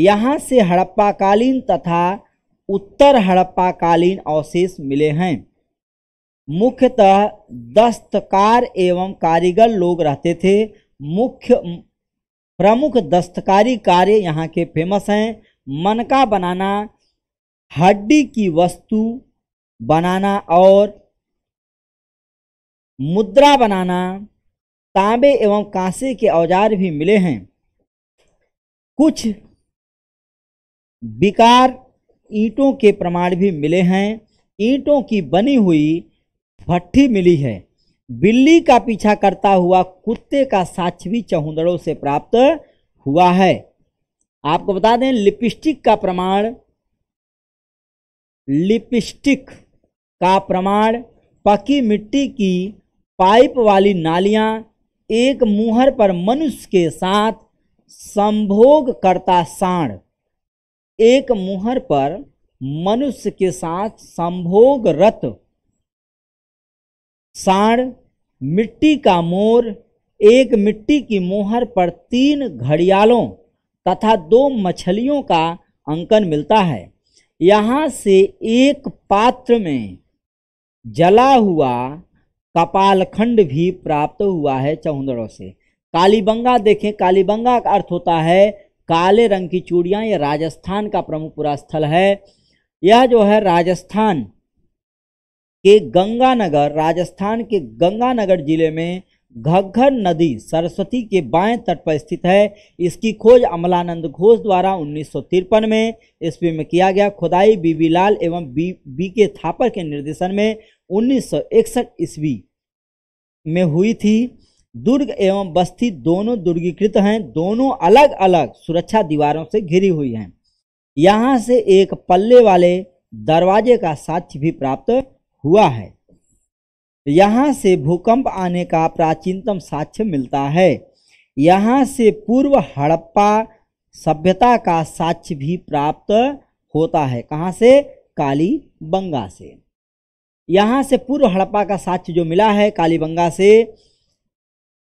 यहां से हड़प्पाकालीन तथा उत्तर हड़प्पाकालीन अवशेष मिले हैं मुख्यतः दस्तकार एवं कारीगर लोग रहते थे मुख्य प्रमुख दस्तकारी कार्य यहाँ के फेमस हैं मनका बनाना हड्डी की वस्तु बनाना और मुद्रा बनाना तांबे एवं कांसे के औजार भी मिले हैं कुछ बिकार ईंटों के प्रमाण भी मिले हैं ईंटों की बनी हुई भट्टी मिली है बिल्ली का पीछा करता हुआ कुत्ते का भी चहुंदड़ों से प्राप्त हुआ है आपको बता दें लिपस्टिक का प्रमाण लिपस्टिक का प्रमाण पकी मिट्टी की पाइप वाली नालियां एक मुहर पर मनुष्य के साथ संभोग करता सांड एक मुहर पर मनुष्य के साथ संभोग रत साण मिट्टी का मोर एक मिट्टी की मोहर पर तीन घड़ियालों तथा दो मछलियों का अंकन मिलता है यहाँ से एक पात्र में जला हुआ कपालखंड भी प्राप्त हुआ है चौहदड़ों से कालीबंगा देखें कालीबंगा का अर्थ होता है काले रंग की चूड़ियाँ यह राजस्थान का प्रमुख पूरा स्थल है यह जो है राजस्थान के गंगानगर राजस्थान के गंगानगर जिले में घग्घर नदी सरस्वती के बाएं तट पर स्थित है इसकी खोज अमलानंद घोष द्वारा उन्नीस में ईस्वी में किया गया खुदाई बीबी लाल एवं बी बी के थापर के निर्देशन में उन्नीस ईस्वी में हुई थी दुर्ग एवं बस्ती दोनों दुर्गीकृत हैं दोनों अलग अलग सुरक्षा दीवारों से घिरी हुई हैं यहाँ से एक पल्ले वाले दरवाजे का साक्ष्य भी प्राप्त हुआ है तो यहाँ से भूकंप आने का प्राचीनतम साक्ष्य मिलता है यहाँ से पूर्व हड़प्पा सभ्यता का साक्ष्य भी प्राप्त होता है कहाँ से काली बंगा से यहाँ से पूर्व हड़प्पा का साक्ष्य जो मिला है कालीबंगा से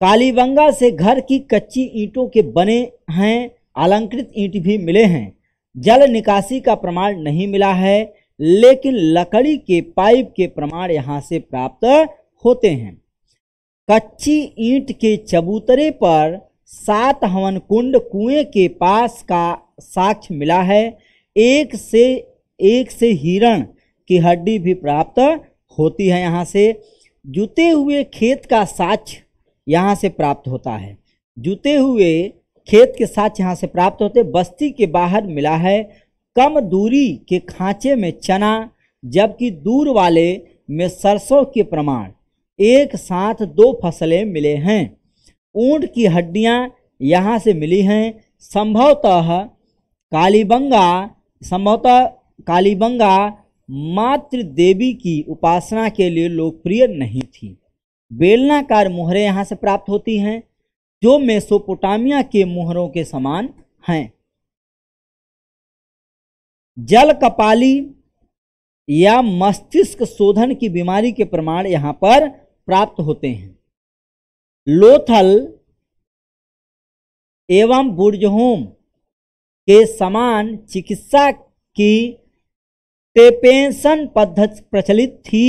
कालीबंगा से घर की कच्ची ईंटों के बने हैं अलंकृत ईंट भी मिले हैं जल निकासी का प्रमाण नहीं मिला है लेकिन लकड़ी के पाइप के प्रमाण यहाँ से प्राप्त होते हैं कच्ची ईंट के चबूतरे पर सात हवन कुंड कुएं के पास का साक्ष्य मिला है एक से एक से हिरण की हड्डी भी प्राप्त होती है यहाँ से जुते हुए खेत का साक्ष्य यहाँ से प्राप्त होता है जुते हुए खेत के साक्ष यहाँ से प्राप्त होते बस्ती के बाहर मिला है कम दूरी के खांचे में चना जबकि दूर वाले में सरसों के प्रमाण एक साथ दो फसलें मिले हैं ऊंट की हड्डियां यहाँ से मिली हैं संभवतः कालीबंगा संभवतः कालीबंगा मात्र देवी की उपासना के लिए लोकप्रिय नहीं थी बेलनाकार मोहरें यहाँ से प्राप्त होती हैं जो मेसोपोटामिया के मोहरों के समान हैं जल कपाली या मस्तिष्क शोधन की बीमारी के प्रमाण यहाँ पर प्राप्त होते हैं लोथल एवं बुर्जहोम के समान चिकित्सा की टेपेंशन पद्धति प्रचलित थी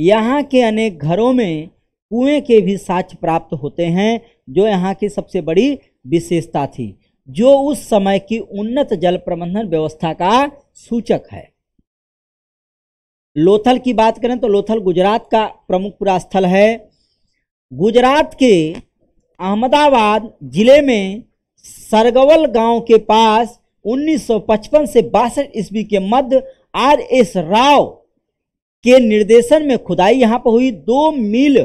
यहाँ के अनेक घरों में कुएं के भी साक्ष्य प्राप्त होते हैं जो यहाँ की सबसे बड़ी विशेषता थी जो उस समय की उन्नत जल प्रबंधन व्यवस्था का सूचक है लोथल की बात करें तो लोथल गुजरात का प्रमुख पुरास्थल है गुजरात के अहमदाबाद जिले में सरगवल गांव के पास 1955 से बासठ ईस्वी के मध्य आर एस राव के निर्देशन में खुदाई यहां पर हुई दो मील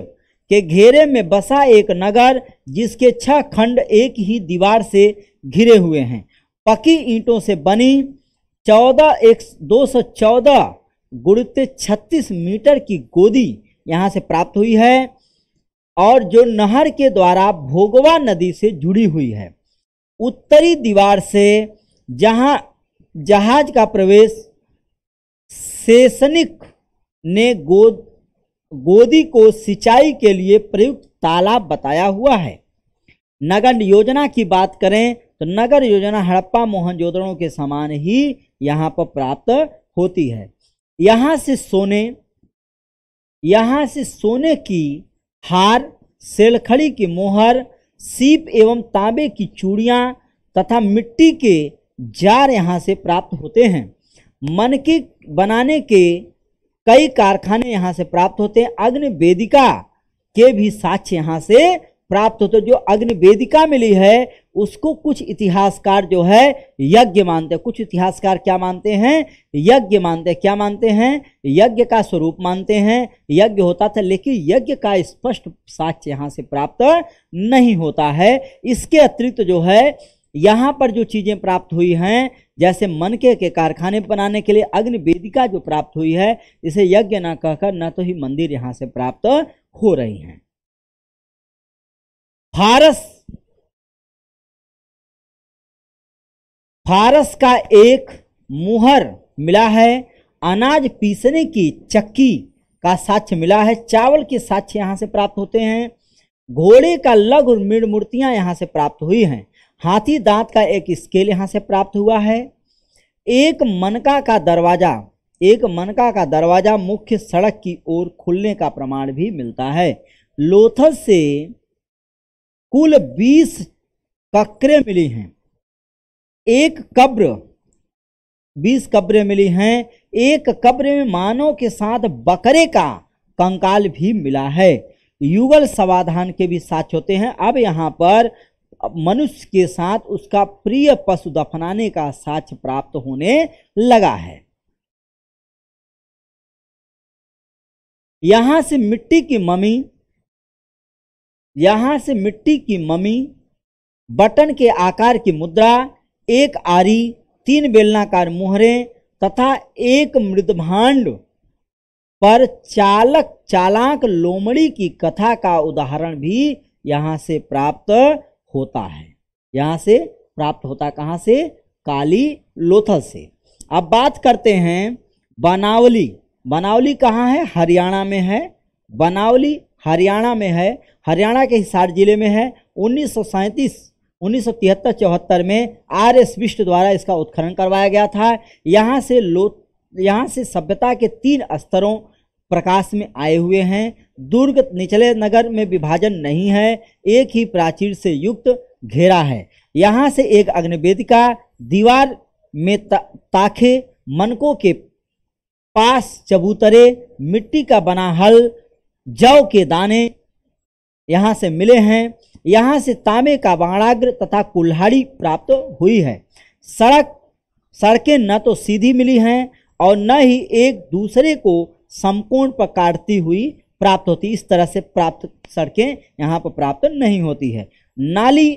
के घेरे में बसा एक नगर जिसके छह खंड एक ही दीवार से घिरे हुए हैं पकी ईंटों से बनी चौदह एक दो सौ चौदह गुड़ते छत्तीस मीटर की गोदी यहाँ से प्राप्त हुई है और जो नहर के द्वारा भोगवा नदी से जुड़ी हुई है उत्तरी दीवार से जहाँ जहाज का प्रवेश सेसनिक ने गोद गोदी को सिंचाई के लिए प्रयुक्त तालाब बताया हुआ है नगर योजना की बात करें तो नगर योजना हड़प्पा मोहनजोदड़ो के समान ही यहाँ पर प्राप्त होती है यहाँ से सोने यहाँ से सोने की हार सेलखड़ी की मोहर सीप एवं तांबे की चूड़ियाँ तथा मिट्टी के जार यहाँ से प्राप्त होते हैं मन के बनाने के कई कारखाने यहाँ से प्राप्त होते हैं अग्नि वेदिका के भी साक्ष्य यहाँ से प्राप्त होते तो जो अग्नि वेदिका मिली है उसको कुछ इतिहासकार जो है यज्ञ मानते हैं कुछ इतिहासकार क्या मानते हैं यज्ञ मानते हैं क्या मानते हैं यज्ञ का स्वरूप मानते हैं यज्ञ होता था लेकिन यज्ञ का स्पष्ट साक्ष्य यहाँ से प्राप्त नहीं होता है इसके अतिरिक्त जो है यहाँ पर जो चीज़ें प्राप्त हुई हैं जैसे मनके के कारखाने बनाने के लिए अग्नि वेदिका जो प्राप्त हुई है इसे यज्ञ ना कहकर न तो ही मंदिर यहाँ से प्राप्त हो रही हैं फारस फारस का एक मुहर मिला है अनाज पीसने की चक्की का साक्ष्य मिला है चावल के साक्ष्य यहाँ से प्राप्त होते हैं घोड़े का लघु मृण मूर्तियाँ यहाँ से प्राप्त हुई हैं हाथी दांत का एक स्केल यहाँ से प्राप्त हुआ है एक मनका का दरवाज़ा एक मनका का दरवाज़ा मुख्य सड़क की ओर खुलने का प्रमाण भी मिलता है लोथल से कुल बीस कक्रें मिली हैं एक कब्र बीस कब्रें मिली हैं एक कब्र में मानव के साथ बकरे का कंकाल भी मिला है युगल समाधान के भी साक्ष होते हैं अब यहाँ पर मनुष्य के साथ उसका प्रिय पशु दफनाने का साक्ष प्राप्त होने लगा है यहां से मिट्टी की ममी यहाँ से मिट्टी की ममी बटन के आकार की मुद्रा एक आरी तीन बेलनाकार मुहरे तथा एक मृदभांड पर चालक चालाक लोमड़ी की कथा का उदाहरण भी यहाँ से प्राप्त होता है यहाँ से प्राप्त होता कहाँ से काली लोथल से अब बात करते हैं बनावली बनावली कहाँ है हरियाणा में है बनावली हरियाणा में है हरियाणा के हिसार जिले में है उन्नीस सौ सैंतीस उन्नीस सौ तिहत्तर चौहत्तर में आर एस विष्ट द्वारा इसका उत्खनन करवाया गया था यहाँ से लो यहाँ से सभ्यता के तीन स्तरों प्रकाश में आए हुए हैं दुर्ग निचले नगर में विभाजन नहीं है एक ही प्राचीर से युक्त घेरा है यहाँ से एक अग्निवेदिका दीवार में ता, ताखे मनकों के पास चबूतरे मिट्टी का बना हल जौ के दाने यहाँ से मिले हैं यहाँ से तांबे का वाणाग्र तथा कुल्हाड़ी प्राप्त हुई है सड़क सड़कें न तो सीधी मिली हैं और न ही एक दूसरे को संपूर्ण पर काटती हुई प्राप्त होती इस तरह से प्राप्त सड़कें यहाँ पर प्राप्त नहीं होती है नाली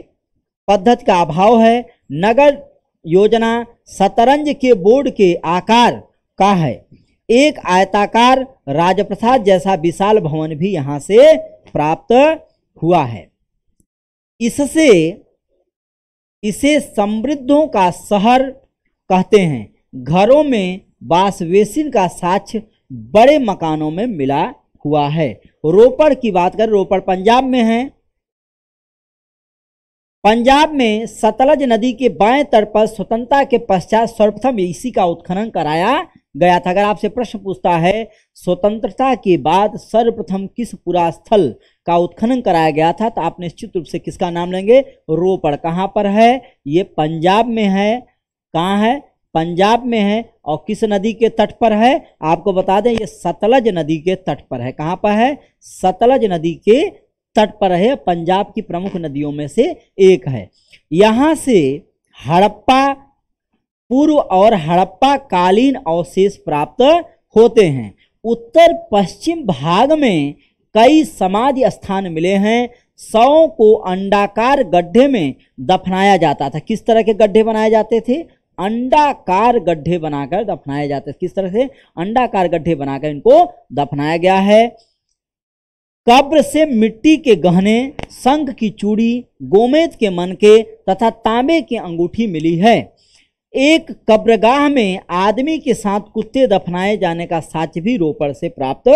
पद्धति का अभाव है नगर योजना शतरंज के बोर्ड के आकार का है एक आयताकार राजप्रसाद जैसा विशाल भवन भी यहां से प्राप्त हुआ है इससे इसे समृद्धों का शहर कहते हैं घरों में बासवेसिन का साक्ष्य बड़े मकानों में मिला हुआ है रोपड़ की बात करें रोपड़ पंजाब में है पंजाब में सतलज नदी के बाएं तट पर स्वतंत्रता के पश्चात सर्वप्रथम इसी का उत्खनन कराया गया था अगर आपसे प्रश्न पूछता है स्वतंत्रता के बाद सर्वप्रथम किस पुरास्थल का उत्खनन कराया गया था तो आप निश्चित रूप से किसका नाम लेंगे रोपड़ कहाँ पर है ये पंजाब में है कहाँ है पंजाब में है और किस नदी के तट पर है आपको बता दें ये सतलज नदी के तट पर है कहाँ पर है सतलज नदी के तट पर है पंजाब की प्रमुख नदियों में से एक है यहाँ से हड़प्पा पूर्व और हड़प्पा कालीन अवशेष प्राप्त होते हैं उत्तर पश्चिम भाग में कई समाधि स्थान मिले हैं सौ को अंडाकार गड्ढे में दफनाया जाता था किस तरह के गड्ढे बनाए जाते थे अंडाकार गड्ढे बनाकर दफनाए जाते थे किस तरह से अंडाकार गड्ढे बनाकर इनको दफनाया गया है कब्र से मिट्टी के गहने शंख की चूड़ी गोमेद के मन के तथा तांबे की अंगूठी मिली है एक कब्रगाह में आदमी के साथ कुत्ते दफनाए जाने का साक्ष भी रोपड़ से प्राप्त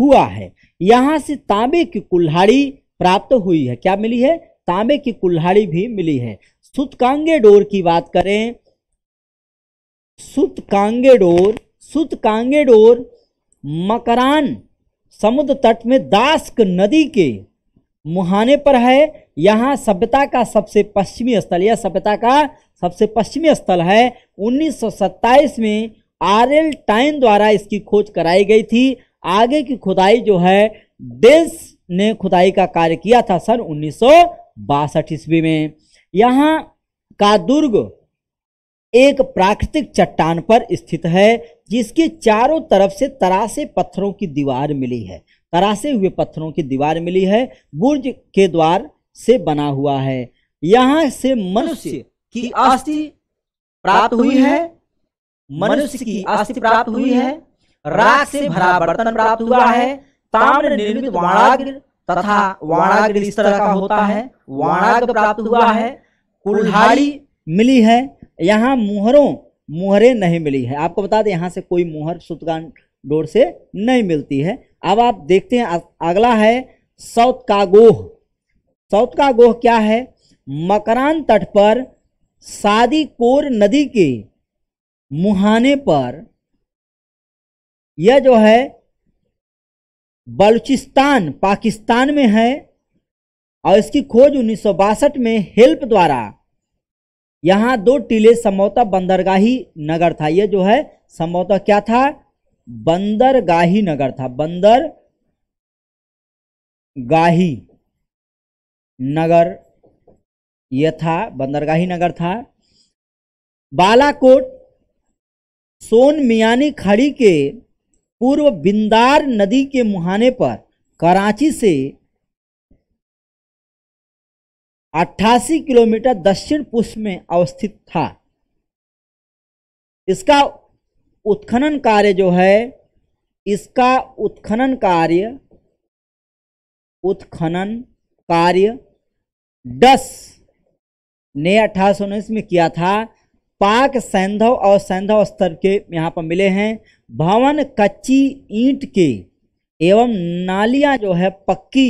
हुआ है यहाँ से तांबे की कुल्हाड़ी प्राप्त हुई है क्या मिली है तांबे की कुल्हाड़ी भी मिली है सुतकांगे डोर की बात करें सुतकांगे डोर सुतकांगे डोर मकरान समुद्र तट में दास्क नदी के मुहाने पर है यहाँ सभ्यता का सबसे पश्चिमी स्थल यह सभ्यता का सबसे पश्चिमी स्थल है 1927 में आर एल टाइन द्वारा इसकी खोज कराई गई थी आगे की खुदाई जो है डेंस ने खुदाई का कार्य किया था सन उन्नीस सौ ईस्वी में यहाँ का दुर्ग एक प्राकृतिक चट्टान पर स्थित है जिसके चारों तरफ से तरासे पत्थरों की दीवार मिली है तरासे हुए पत्थरों की दीवार मिली है बुर्ज के द्वार से बना हुआ है यहाँ से मनुष्य की अस्थि प्राप्त हुई है मनुष्य की अस्थि प्राप्त हुई है राग से भरा बर्तन प्राप्त हुआ है ताम्र निर्मित वाणाग्र तथा वाणाग्र इस तरह का होता है वाणाग्र प्राप्त हुआ है कुल्हाड़ी मिली है यहाँ मुहरों मुहरे नहीं मिली है आपको बता दें यहाँ से कोई मुहर सुतगान डोर से नहीं मिलती है अब आप देखते हैं अगला है सौत का गोह सौत का गोह क्या है मकरान तट पर सादी कोर नदी के मुहाने पर यह जो है बलूचिस्तान पाकिस्तान में है और इसकी खोज उन्नीस में हेल्प द्वारा यहाँ दो टीले समौता बंदरगाही नगर था यह जो है समौता क्या था बंदरगाही नगर था बंदर गाही नगर यह था बंदरगाही नगर था बालाकोट सोन मियानी खड़ी के पूर्व बिंदार नदी के मुहाने पर कराची से 88 किलोमीटर दक्षिण पुष्प में अवस्थित था इसका उत्खनन कार्य जो है इसका उत्खनन कार्य उत्खनन कार्य दस ने अठारह में किया था पाक सैंधव और सैंधव स्तर के यहाँ पर मिले हैं भवन कच्ची ईंट के एवं नालियाँ जो है पक्की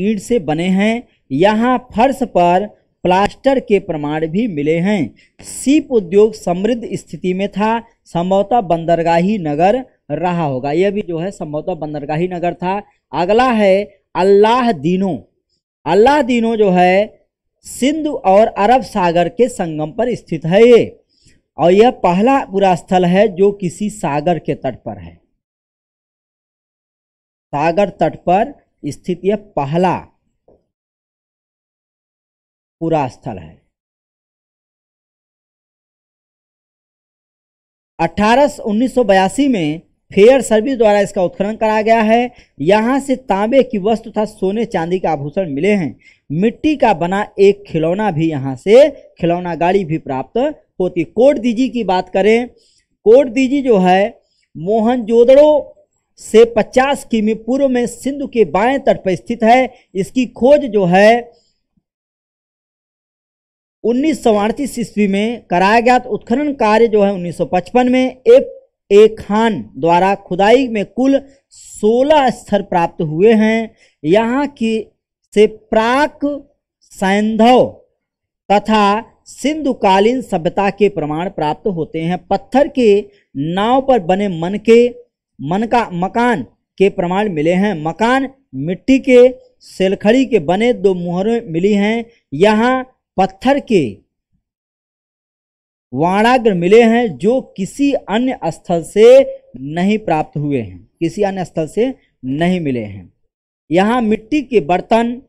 ईंट से बने हैं यहाँ फर्श पर प्लास्टर के प्रमाण भी मिले हैं सीप उद्योग समृद्ध स्थिति में था संभवतः बंदरगाही नगर रहा होगा यह भी जो है संभवतः बंदरगाही नगर था अगला है अल्लाह दीनों अल्लाह दीनों जो है सिंधु और अरब सागर के संगम पर स्थित है ये और यह पहला पूरा स्थल है जो किसी सागर के तट पर है सागर तट पर स्थित यह पहला पूरा स्थल है 1819 में फेयर सर्विस द्वारा इसका उत्खनन कराया गया है यहाँ से तांबे की वस्तु तथा सोने चांदी के आभूषण मिले हैं मिट्टी का बना एक खिलौना भी यहाँ से खिलौना गाड़ी भी प्राप्त होती कोट दीजी की बात करें कोट दीजी जो है मोहनजोदड़ो से 50 किमी पूर्व में सिंधु के बाएं तट पर स्थित है इसकी खोज जो है उन्नीस ईस्वी में कराया गया तो उत्खनन कार्य जो है 1955 में एक ए खान द्वारा खुदाई में कुल 16 स्तर प्राप्त हुए हैं यहाँ की से प्राक सैंधव तथा सिंधुकालीन सभ्यता के प्रमाण प्राप्त होते हैं पत्थर के नाव पर बने मन के मन का मकान के प्रमाण मिले हैं मकान मिट्टी के सेलखड़ी के बने दो मुहरें मिली हैं यहाँ पत्थर के वाणाग्र मिले हैं जो किसी अन्य स्थल से नहीं प्राप्त हुए हैं किसी अन्य स्थल से नहीं मिले हैं यहाँ मिट्टी के बर्तन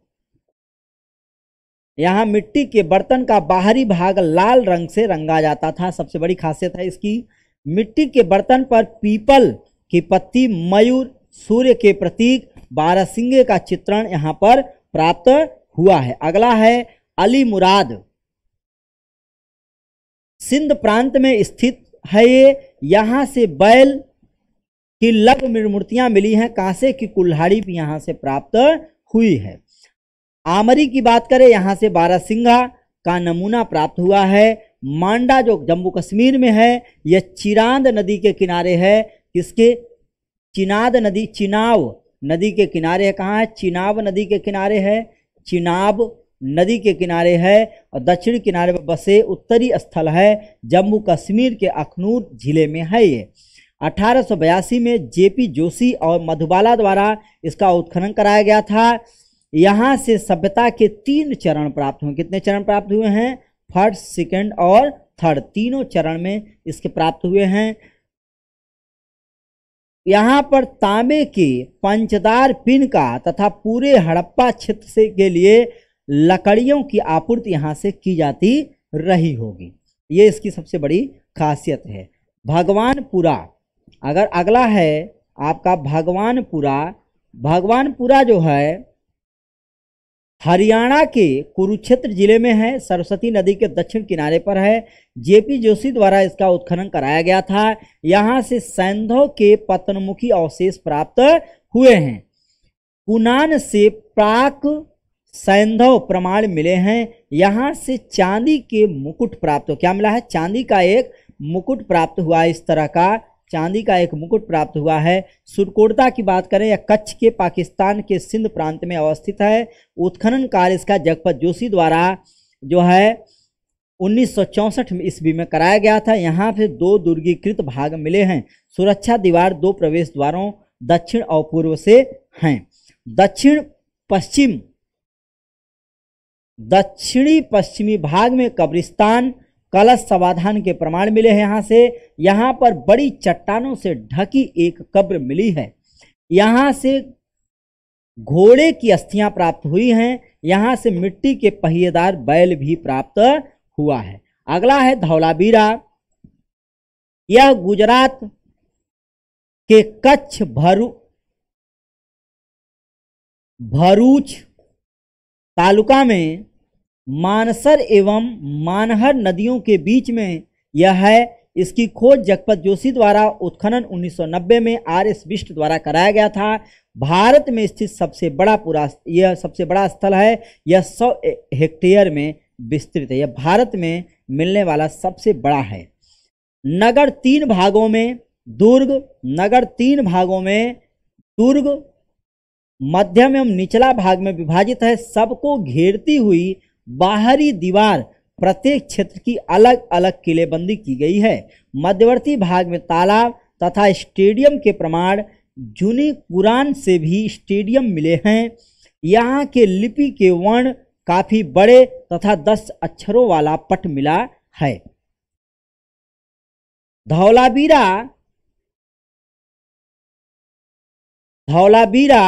यहाँ मिट्टी के बर्तन का बाहरी भाग लाल रंग से रंगा जाता था सबसे बड़ी खासियत है इसकी मिट्टी के बर्तन पर पीपल की पत्ती मयूर सूर्य के प्रतीक बारहसिंगे का चित्रण यहाँ पर प्राप्त हुआ है अगला है अली मुराद सिंध प्रांत में स्थित है ये यहाँ से बैल कि लव मृमूर्तियाँ मिली हैं कांसे की कुल्हाड़ी भी यहाँ से प्राप्त हुई है आमरी की बात करें यहाँ से बारह सिंघा का नमूना प्राप्त हुआ है मांडा जो जम्मू कश्मीर में है यह चिरांद नदी के किनारे है किसके चिनाद नदी चिनाव नदी के किनारे है कहाँ है चिनाव नदी के किनारे है चिनाब नदी के किनारे है और दक्षिण किनारे पर बसे उत्तरी स्थल है जम्मू कश्मीर के अखनूर जिले में है ये अठारह में जेपी जोशी और मधुबाला द्वारा इसका उत्खनन कराया गया था यहाँ से सभ्यता के तीन चरण प्राप्त हुए कितने चरण प्राप्त हुए हैं फर्स्ट सेकंड और थर्ड तीनों चरण में इसके प्राप्त हुए हैं यहाँ पर तांबे के पंचदार पिन का तथा पूरे हड़प्पा क्षेत्र से के लिए लकड़ियों की आपूर्ति यहाँ से की जाती रही होगी ये इसकी सबसे बड़ी खासियत है भगवानपुरा अगर अगला है आपका भगवानपुरा भगवानपुरा जो है हरियाणा के कुरुक्षेत्र जिले में है सरस्वती नदी के दक्षिण किनारे पर है जेपी जोशी द्वारा इसका उत्खनन कराया गया था यहाँ से सैंधव के पतनमुखी अवशेष प्राप्त हुए हैं कुनान से प्राक सैंधव प्रमाण मिले हैं यहाँ से चांदी के मुकुट प्राप्त हो क्या मिला है चांदी का एक मुकुट प्राप्त हुआ इस तरह का चांदी का एक मुकुट प्राप्त हुआ है सुरकोटता की बात करें यह कच्छ के पाकिस्तान के सिंध प्रांत में अवस्थित है उत्खनन कार्य इसका जगपत जोशी द्वारा जो है उन्नीस में ईस्वी में कराया गया था यहाँ से दो दुर्गीकृत भाग मिले हैं सुरक्षा दीवार दो प्रवेश द्वारों दक्षिण और पूर्व से हैं दक्षिण पश्चिम दक्षिणी पश्चिमी भाग में कब्रिस्तान कलश समाधान के प्रमाण मिले हैं यहाँ से यहाँ पर बड़ी चट्टानों से ढकी एक कब्र मिली है यहाँ से घोड़े की अस्थियां प्राप्त हुई हैं यहाँ से मिट्टी के पहिएदार बैल भी प्राप्त हुआ है अगला है धौलाबीरा यह गुजरात के कच्छ भरू भरूच तालुका में मानसर एवं मानहर नदियों के बीच में यह है इसकी खोज जगपत जोशी द्वारा उत्खनन 1990 में आर एस बिष्ट द्वारा कराया गया था भारत में स्थित सबसे बड़ा पूरा यह सबसे बड़ा स्थल है यह सौ हेक्टेयर में विस्तृत है यह भारत में मिलने वाला सबसे बड़ा है नगर तीन भागों में दुर्ग नगर तीन भागों में दुर्ग मध्यम एवं निचला भाग में विभाजित है सबको घेरती हुई बाहरी दीवार प्रत्येक क्षेत्र की अलग अलग किलेबंदी की गई है मध्यवर्ती भाग में तालाब तथा स्टेडियम के प्रमाण जूनी कुरान से भी स्टेडियम मिले हैं यहाँ के लिपि के वर्ण काफ़ी बड़े तथा दस अक्षरों वाला पट मिला है धौलाबीरा धौलाबीरा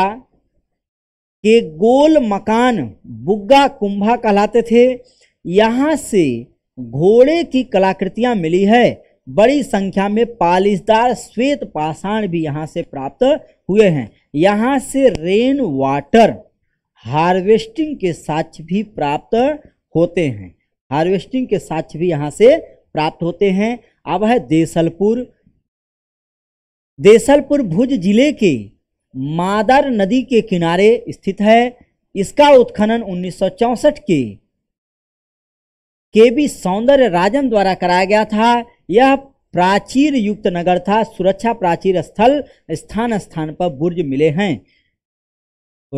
के गोल मकान बुग्गा कुंभा कहलाते थे यहाँ से घोड़े की कलाकृतियाँ मिली है बड़ी संख्या में पालिशदार श्वेत पाषाण भी यहाँ से प्राप्त हुए हैं यहाँ से रेन वाटर हार्वेस्टिंग के साक्ष भी प्राप्त होते हैं हार्वेस्टिंग के साक्ष्य भी यहाँ से प्राप्त होते हैं अब है देसलपुर देसलपुर भुज जिले के मादर नदी के किनारे स्थित है इसका उत्खनन उन्नीस के के बी सौंदर्य राजन द्वारा कराया गया था यह प्राचीर युक्त नगर था सुरक्षा प्राचीर स्थल स्थान स्थान पर बुर्ज मिले हैं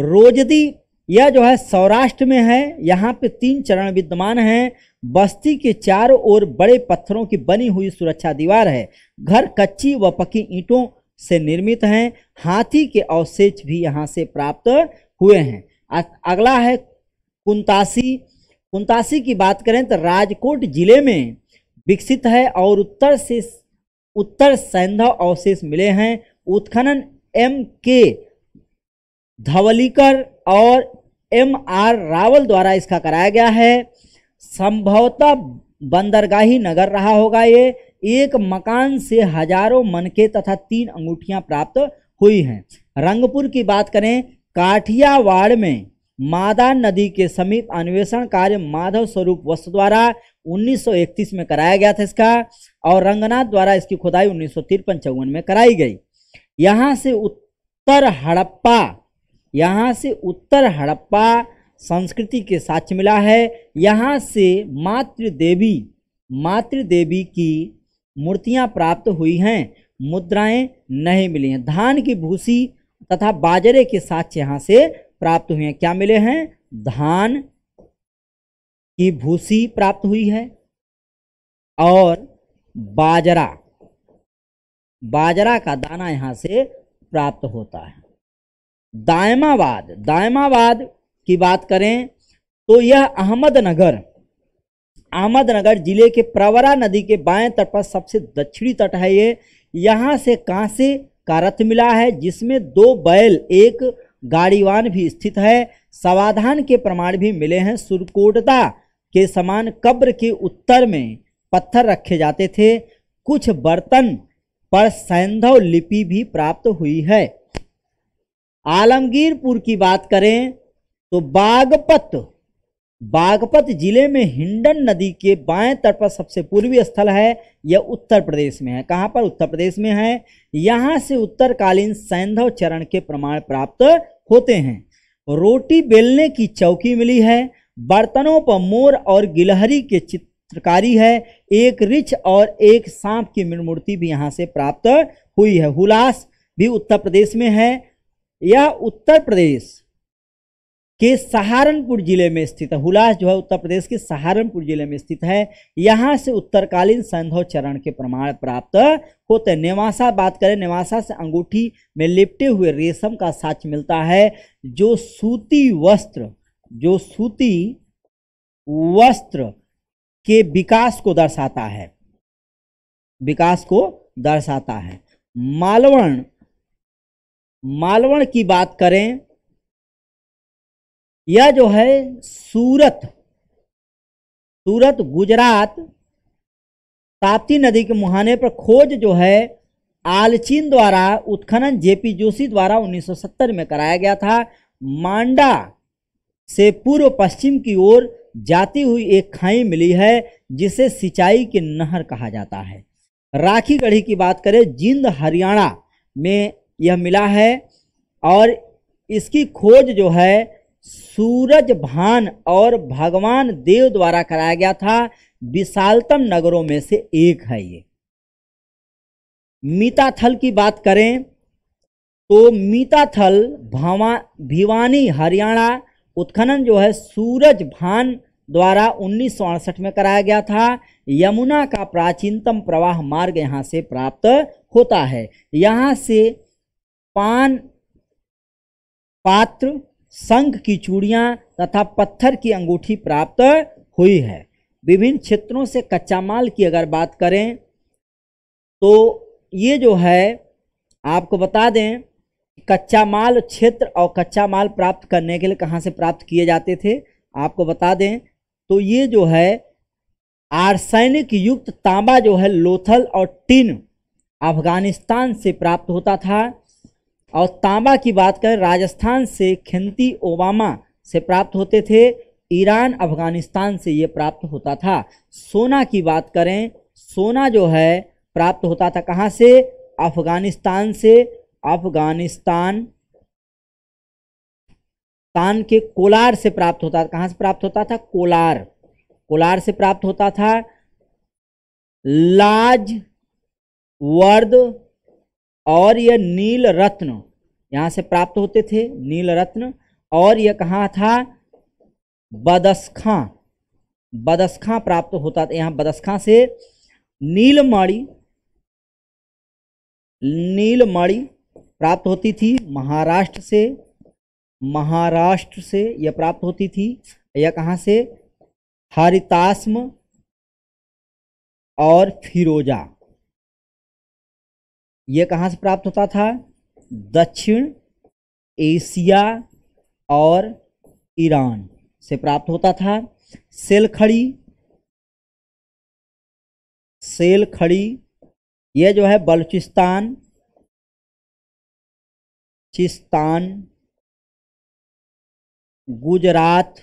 रोजदी यह जो है सौराष्ट्र में है यहाँ पे तीन चरण विद्यमान हैं बस्ती के चारों ओर बड़े पत्थरों की बनी हुई सुरक्षा दीवार है घर कच्ची व पकी ईंटों से निर्मित हैं हाथी के अवशेष भी यहाँ से प्राप्त हुए हैं अगला है कुंतासी कुंतासी की बात करें तो राजकोट जिले में विकसित है और उत्तर से उत्तर सैंधव अवशेष मिले हैं उत्खनन एम के धवलीकर और एम आर रावल द्वारा इसका कराया गया है संभवतः बंदरगाही नगर रहा होगा ये एक मकान से हजारों मनके तथा तीन अंगूठियां प्राप्त हुई हैं रंगपुर की बात करें काठियावाड़ में मादा नदी के समीप अन्वेषण कार्य माधव स्वरूप वस्तु द्वारा 1931 में कराया गया था इसका और रंगनाथ द्वारा इसकी खुदाई उन्नीस सौ में कराई गई यहाँ से उत्तर हड़प्पा यहाँ से उत्तर हड़प्पा संस्कृति के साक्ष मिला है यहाँ से मातृ देवी मातृ देवी की मूर्तियां प्राप्त हुई हैं मुद्राएं नहीं मिली हैं धान की भूसी तथा बाजरे के साथ यहाँ से प्राप्त हुए हैं क्या मिले हैं धान की भूसी प्राप्त हुई है और बाजरा बाजरा का दाना यहां से प्राप्त होता है दायमाबाद दायमाबाद की बात करें तो यह अहमदनगर अहमदनगर जिले के प्रवरा नदी के बाएं तट पर सबसे दक्षिणी तट है ये यहाँ से कांसे का रथ मिला है जिसमें दो बैल एक गाड़ीवान भी स्थित है सवाधान के प्रमाण भी मिले हैं सुरकोटता के समान कब्र के उत्तर में पत्थर रखे जाते थे कुछ बर्तन पर सैंधव लिपि भी प्राप्त हुई है आलमगीरपुर की बात करें तो बागपत बागपत जिले में हिंडन नदी के बाएं तट पर सबसे पूर्वी स्थल है यह उत्तर प्रदेश में है कहाँ पर उत्तर प्रदेश में है यहाँ से उत्तरकालीन सैंधव चरण के प्रमाण प्राप्त होते हैं रोटी बेलने की चौकी मिली है बर्तनों पर मोर और गिलहरी के चित्रकारी है एक रिछ और एक सांप की मूर्ति भी यहाँ से प्राप्त हुई है हुलास भी उत्तर प्रदेश में है यह उत्तर प्रदेश के सहारनपुर जिले में स्थित है हुलास जो है उत्तर प्रदेश के सहारनपुर जिले में स्थित है यहाँ से उत्तरकालीन संधव चरण के प्रमाण प्राप्त होते हैं नेवासा बात करें नेवासा से अंगूठी में लिपटे हुए रेशम का साच मिलता है जो सूती वस्त्र जो सूती वस्त्र के विकास को दर्शाता है विकास को दर्शाता है मालवण मालवण की बात करें यह जो है सूरत सूरत गुजरात ताप्ती नदी के मुहाने पर खोज जो है आलचीन द्वारा उत्खनन जेपी जोशी द्वारा 1970 में कराया गया था मांडा से पूर्व पश्चिम की ओर जाती हुई एक खाई मिली है जिसे सिंचाई की नहर कहा जाता है राखी गढ़ी की बात करें जिंद हरियाणा में यह मिला है और इसकी खोज जो है सूरज भान और भगवान देव द्वारा कराया गया था विशालतम नगरों में से एक है ये मीताथल की बात करें तो मीताथल भवा भिवानी हरियाणा उत्खनन जो है सूरज भान द्वारा उन्नीस में कराया गया था यमुना का प्राचीनतम प्रवाह मार्ग यहाँ से प्राप्त होता है यहाँ से पान पात्र संघ की चूड़ियाँ तथा पत्थर की अंगूठी प्राप्त हुई है विभिन्न क्षेत्रों से कच्चा माल की अगर बात करें तो ये जो है आपको बता दें कच्चा माल क्षेत्र और कच्चा माल प्राप्त करने के लिए कहाँ से प्राप्त किए जाते थे आपको बता दें तो ये जो है आर्सैनिक युक्त तांबा जो है लोथल और टिन अफगानिस्तान से प्राप्त होता था और तांबा की बात करें राजस्थान से खिंती ओबामा से प्राप्त होते थे ईरान अफगानिस्तान से ये प्राप्त होता था सोना की बात करें सोना जो है प्राप्त होता था कहाँ से अफगानिस्तान से अफगानिस्तान तान के कोलार से प्राप्त होता था कहाँ से प्राप्त होता था कोलार कोलार से प्राप्त होता था लाज वर्द और यह नील रत्न यहाँ से प्राप्त होते थे नील रत्न और यह कहाँ था बदस्खा बदस्खा प्राप्त होता था यहाँ बदस्खा से नीलमणि नीलमणि प्राप्त होती थी महाराष्ट्र से महाराष्ट्र से यह प्राप्त होती थी यह कहाँ से हरितास्म और फिरोजा ये कहाँ से प्राप्त होता था दक्षिण एशिया और ईरान से प्राप्त होता था सेल खड़ी सेल खड़ी यह जो है बलूचिस्तान चिस्तान गुजरात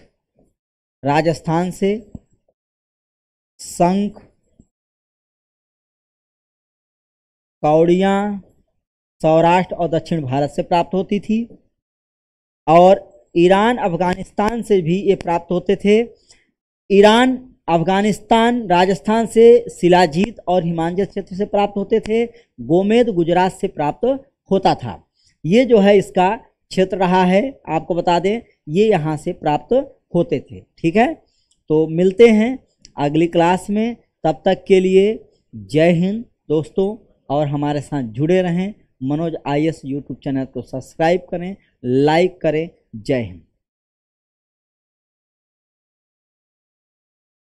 राजस्थान से शंख कौड़िया सौराष्ट्र और दक्षिण भारत से प्राप्त होती थी और ईरान अफगानिस्तान से भी ये प्राप्त होते थे ईरान अफगानिस्तान राजस्थान से शिलाजीत और हिमांचल क्षेत्र से प्राप्त होते थे गोमेद गुजरात से प्राप्त होता था ये जो है इसका क्षेत्र रहा है आपको बता दें ये यहाँ से प्राप्त होते थे ठीक है तो मिलते हैं अगली क्लास में तब तक के लिए जय हिंद दोस्तों और हमारे साथ जुड़े रहें मनोज आई यूट्यूब चैनल को सब्सक्राइब करें लाइक करें जय हिंद